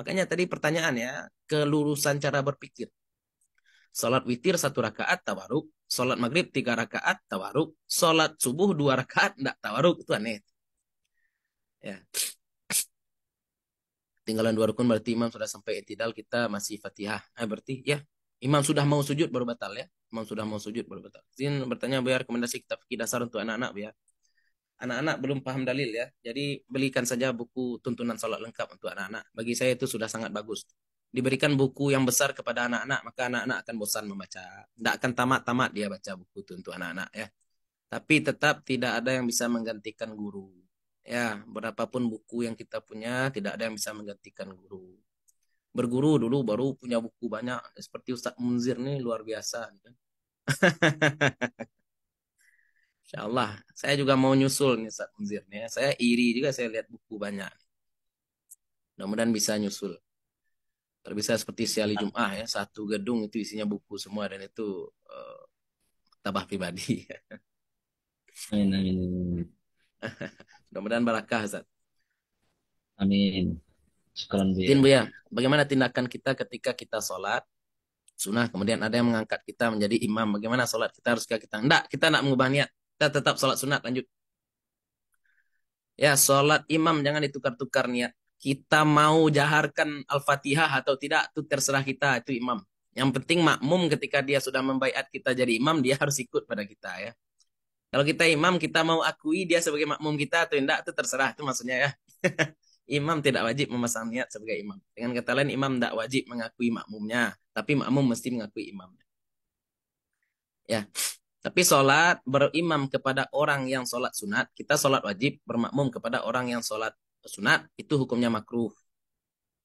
Makanya tadi pertanyaan ya, kelurusan cara berpikir. Sholat witir satu rakaat tawaruk, sholat maghrib tiga rakaat tawaruk, sholat subuh dua rakaat tidak tawaruk itu aneh ya tinggalan dua rukun berarti imam sudah sampai etidal kita masih fatihah eh, berarti ya imam sudah mau sujud baru batal ya imam sudah mau sujud baru batal izin bertanya biar ya, rekomendasi kitab fikih dasar untuk anak-anak ya anak-anak belum paham dalil ya jadi belikan saja buku tuntunan sholat lengkap untuk anak-anak bagi saya itu sudah sangat bagus diberikan buku yang besar kepada anak-anak maka anak-anak akan bosan membaca tidak akan tamat-tamat dia baca buku itu untuk anak-anak ya tapi tetap tidak ada yang bisa menggantikan guru Ya, berapapun buku yang kita punya, tidak ada yang bisa menggantikan guru. Berguru dulu baru punya buku banyak. Seperti Ustadz Munzir nih luar biasa. gitu. Insya Allah, saya juga mau nyusul nih Ustaz Munzir. Nih. Ya. Saya iri juga saya lihat buku banyak. Mudah-mudahan bisa nyusul. Terbisa seperti siali nah. Jum'ah ya, satu gedung itu isinya buku semua dan itu uh, eh, tabah pribadi. Mudah-mudahan barakah Zat. Amin. Sekarang Buya. Tin Buya, bagaimana tindakan kita ketika kita sholat sunnah kemudian ada yang mengangkat kita menjadi imam bagaimana sholat kita haruskah kita enggak kita nak mengubah niat kita tetap sholat sunat lanjut ya sholat imam jangan ditukar-tukar niat kita mau jaharkan al-fatihah atau tidak itu terserah kita itu imam yang penting makmum ketika dia sudah membaiat kita jadi imam dia harus ikut pada kita ya kalau kita imam, kita mau akui dia sebagai makmum kita atau tidak, itu terserah. Itu maksudnya ya. imam tidak wajib memasang niat sebagai imam. Dengan kata lain, imam tidak wajib mengakui makmumnya. Tapi makmum mesti mengakui imamnya. Ya. Tapi sholat berimam kepada orang yang sholat sunat. Kita sholat wajib bermakmum kepada orang yang sholat sunat. Itu hukumnya makruh.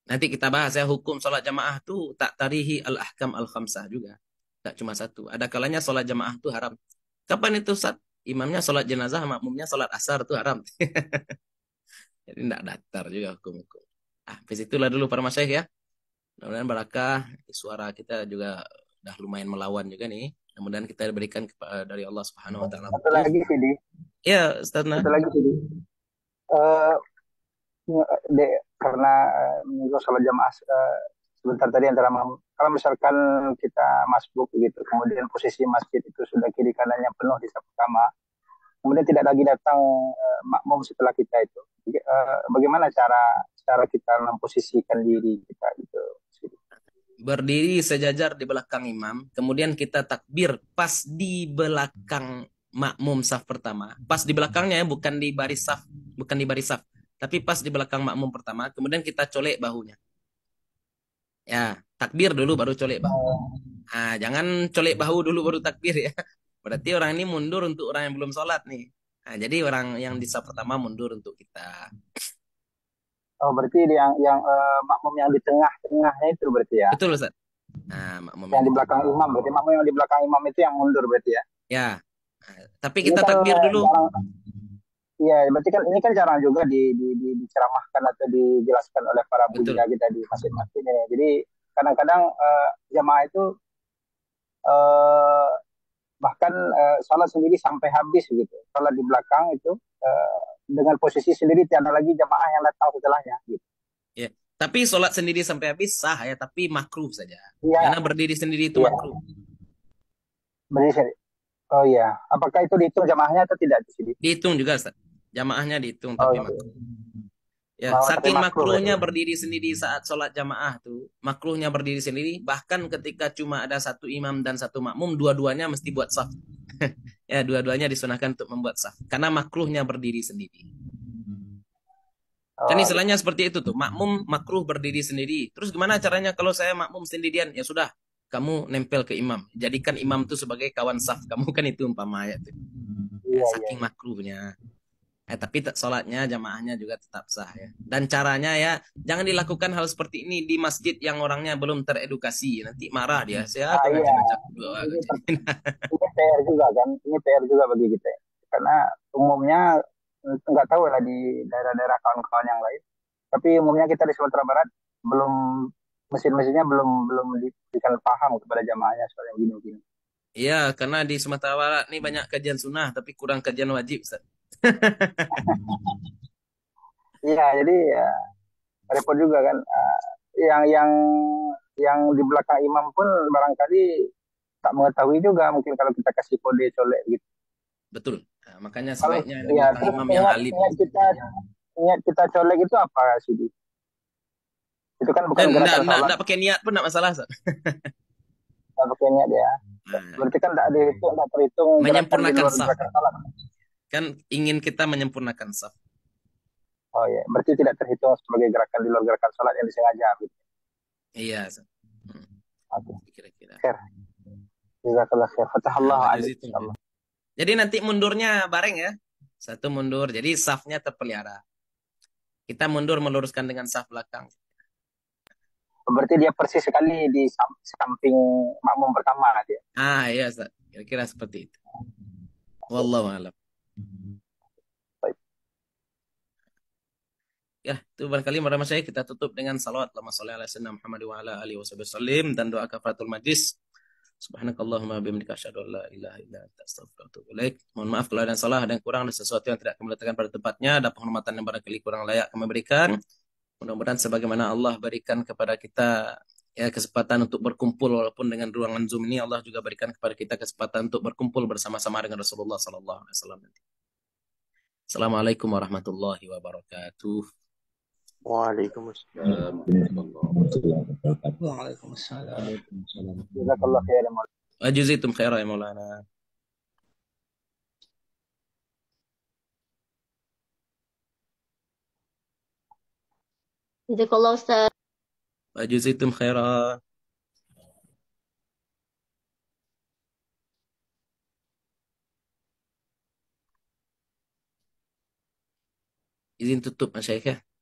Nanti kita bahas ya hukum sholat jamaah itu tak tarihi al-ahkam al-khamsah juga. Tak cuma satu. Ada kalanya sholat jamaah itu haram. Kapan itu saat imamnya sholat jenazah, makmumnya sholat asar itu haram. Jadi tidak datar juga hukum-hukum. Ah, habis itulah dulu para masyaih ya. Mudah-mudahan barakah suara kita juga dah lumayan melawan juga nih. mudah kita diberikan eh, dari Allah Subhanahu wa taala. Satu lagi Fidi. Iya, Ustaz. Nah. Satu lagi Eh Uh, karena eh, minggu sholat jamaah uh, sebentar tadi antara kalau misalkan kita masuk begitu, kemudian posisi masjid itu sudah kiri kanannya penuh di saat pertama, kemudian tidak lagi datang uh, makmum setelah kita itu, uh, bagaimana cara cara kita memposisikan diri kita itu? Berdiri sejajar di belakang imam, kemudian kita takbir pas di belakang makmum saf pertama, pas di belakangnya bukan di baris saf, bukan di baris saf, tapi pas di belakang makmum pertama, kemudian kita colek bahunya. Ya, takbir dulu hmm. baru colek bahu. Oh. Nah, jangan colek bahu dulu baru takbir ya. Berarti orang ini mundur untuk orang yang belum sholat nih. Nah, jadi orang yang di pertama mundur untuk kita. Oh, berarti yang yang uh, makmum yang di tengah tengah itu berarti ya. Betul, Ustaz. Nah, makmum yang, yang di belakang itu. imam berarti makmum yang di belakang imam itu yang mundur berarti ya. Ya. Tapi kita ini kan takbir kan, dulu. Iya, berarti kan ini kan jarang juga di, di, di diceramahkan atau dijelaskan oleh para bunda kita di masjid-masjid ya. Jadi kadang-kadang uh, jamaah itu uh, bahkan uh, sholat sendiri sampai habis gitu sholat di belakang itu uh, dengan posisi sendiri tiada lagi jamaah yang datang setelahnya gitu ya tapi sholat sendiri sampai habis sah ya tapi makruh saja ya. karena berdiri sendiri itu ya. makruh berdiri sendiri. oh iya apakah itu dihitung jamaahnya atau tidak di dihitung juga Ustaz. jamaahnya dihitung oh, tapi iya. makruh Ya, saking makruhnya ya. berdiri sendiri saat sholat jamaah tuh, makruhnya berdiri sendiri, bahkan ketika cuma ada satu imam dan satu makmum, dua-duanya mesti buat saf. ya, dua-duanya disunahkan untuk membuat saf, karena makruhnya berdiri sendiri. Kan istilahnya seperti itu tuh, makmum makruh berdiri sendiri. Terus gimana caranya kalau saya makmum sendirian? Ya sudah, kamu nempel ke imam. Jadikan imam tuh sebagai kawan saf kamu kan itu umpama iya, ya tuh. Ya, saking iya. makruhnya. Eh, tapi sholatnya jamaahnya juga tetap sah ya. Dan caranya ya jangan dilakukan hal seperti ini di masjid yang orangnya belum teredukasi. Nanti marah dia. Hmm. Saya ah, iya. ini, ini PR juga kan. Ini PR juga bagi kita. Karena umumnya nggak tahu lah di daerah-daerah kawan-kawan yang lain. Tapi umumnya kita di Sumatera Barat belum mesin-mesinnya belum belum diberikan paham kepada jamaahnya soal yang gini-gini. Iya, karena di Sumatera Barat ini banyak kajian sunnah tapi kurang kajian wajib, Ustaz. Iya, jadi ya repot juga kan. Eh, yang yang yang di belakang imam pun barangkali tak mengetahui juga mungkin kalau kita kasih kode colek gitu. Betul. Nah, makanya sebaiknya kalau, ya, imam niat, yang alim. Niat gitu kita kan, ya. niat kita colek itu apa sih? Itu kan bukan eh, gerakan enggak, enggak, pakai niat pun enggak masalah, So. enggak pakai niat ya. Nah. Berarti kan enggak dihitung, enggak terhitung menyempurnakan salat kan ingin kita menyempurnakan saf. Oh iya, berarti tidak terhitung sebagai gerakan di luar gerakan sholat yang disengaja gitu. Iya. Oke. Hmm. Kira-kira. Jazakallah khair. Fatahallah ya. Jadi nanti mundurnya bareng ya. Satu mundur, jadi safnya terpelihara. Kita mundur meluruskan dengan saf belakang. Berarti dia persis sekali di samping makmum pertama dia. Ah iya, Kira-kira seperti itu. Wallahualam. Ya, itu barangkali para saya kita tutup dengan salawat lama soleh ala sayyidina Muhammad wa ala alihi wasallam dan doa kafaratul majlis. Subhanakallahumma bihamdika asyhadu an la ilaha illa anta astaghfiruka Mohon maaf kalau ada yang salah, dan kurang, ada sesuatu yang tidak kami letakkan pada tempatnya, ada penghormatan yang barangkali kurang layak kami berikan. Mudah-mudahan sebagaimana Allah berikan kepada kita ya kesempatan untuk berkumpul walaupun dengan ruangan Zoom ini Allah juga berikan kepada kita kesempatan untuk berkumpul bersama-sama dengan Rasulullah sallallahu alaihi wasallam Assalamualaikum warahmatullahi wabarakatuh. Waalaikumsalam. Waalaikumsalam. Jazakallah khairan ya Maulana. Jazakallah Ustaz. وجزيتم خيرا إذن تتوب مشايخة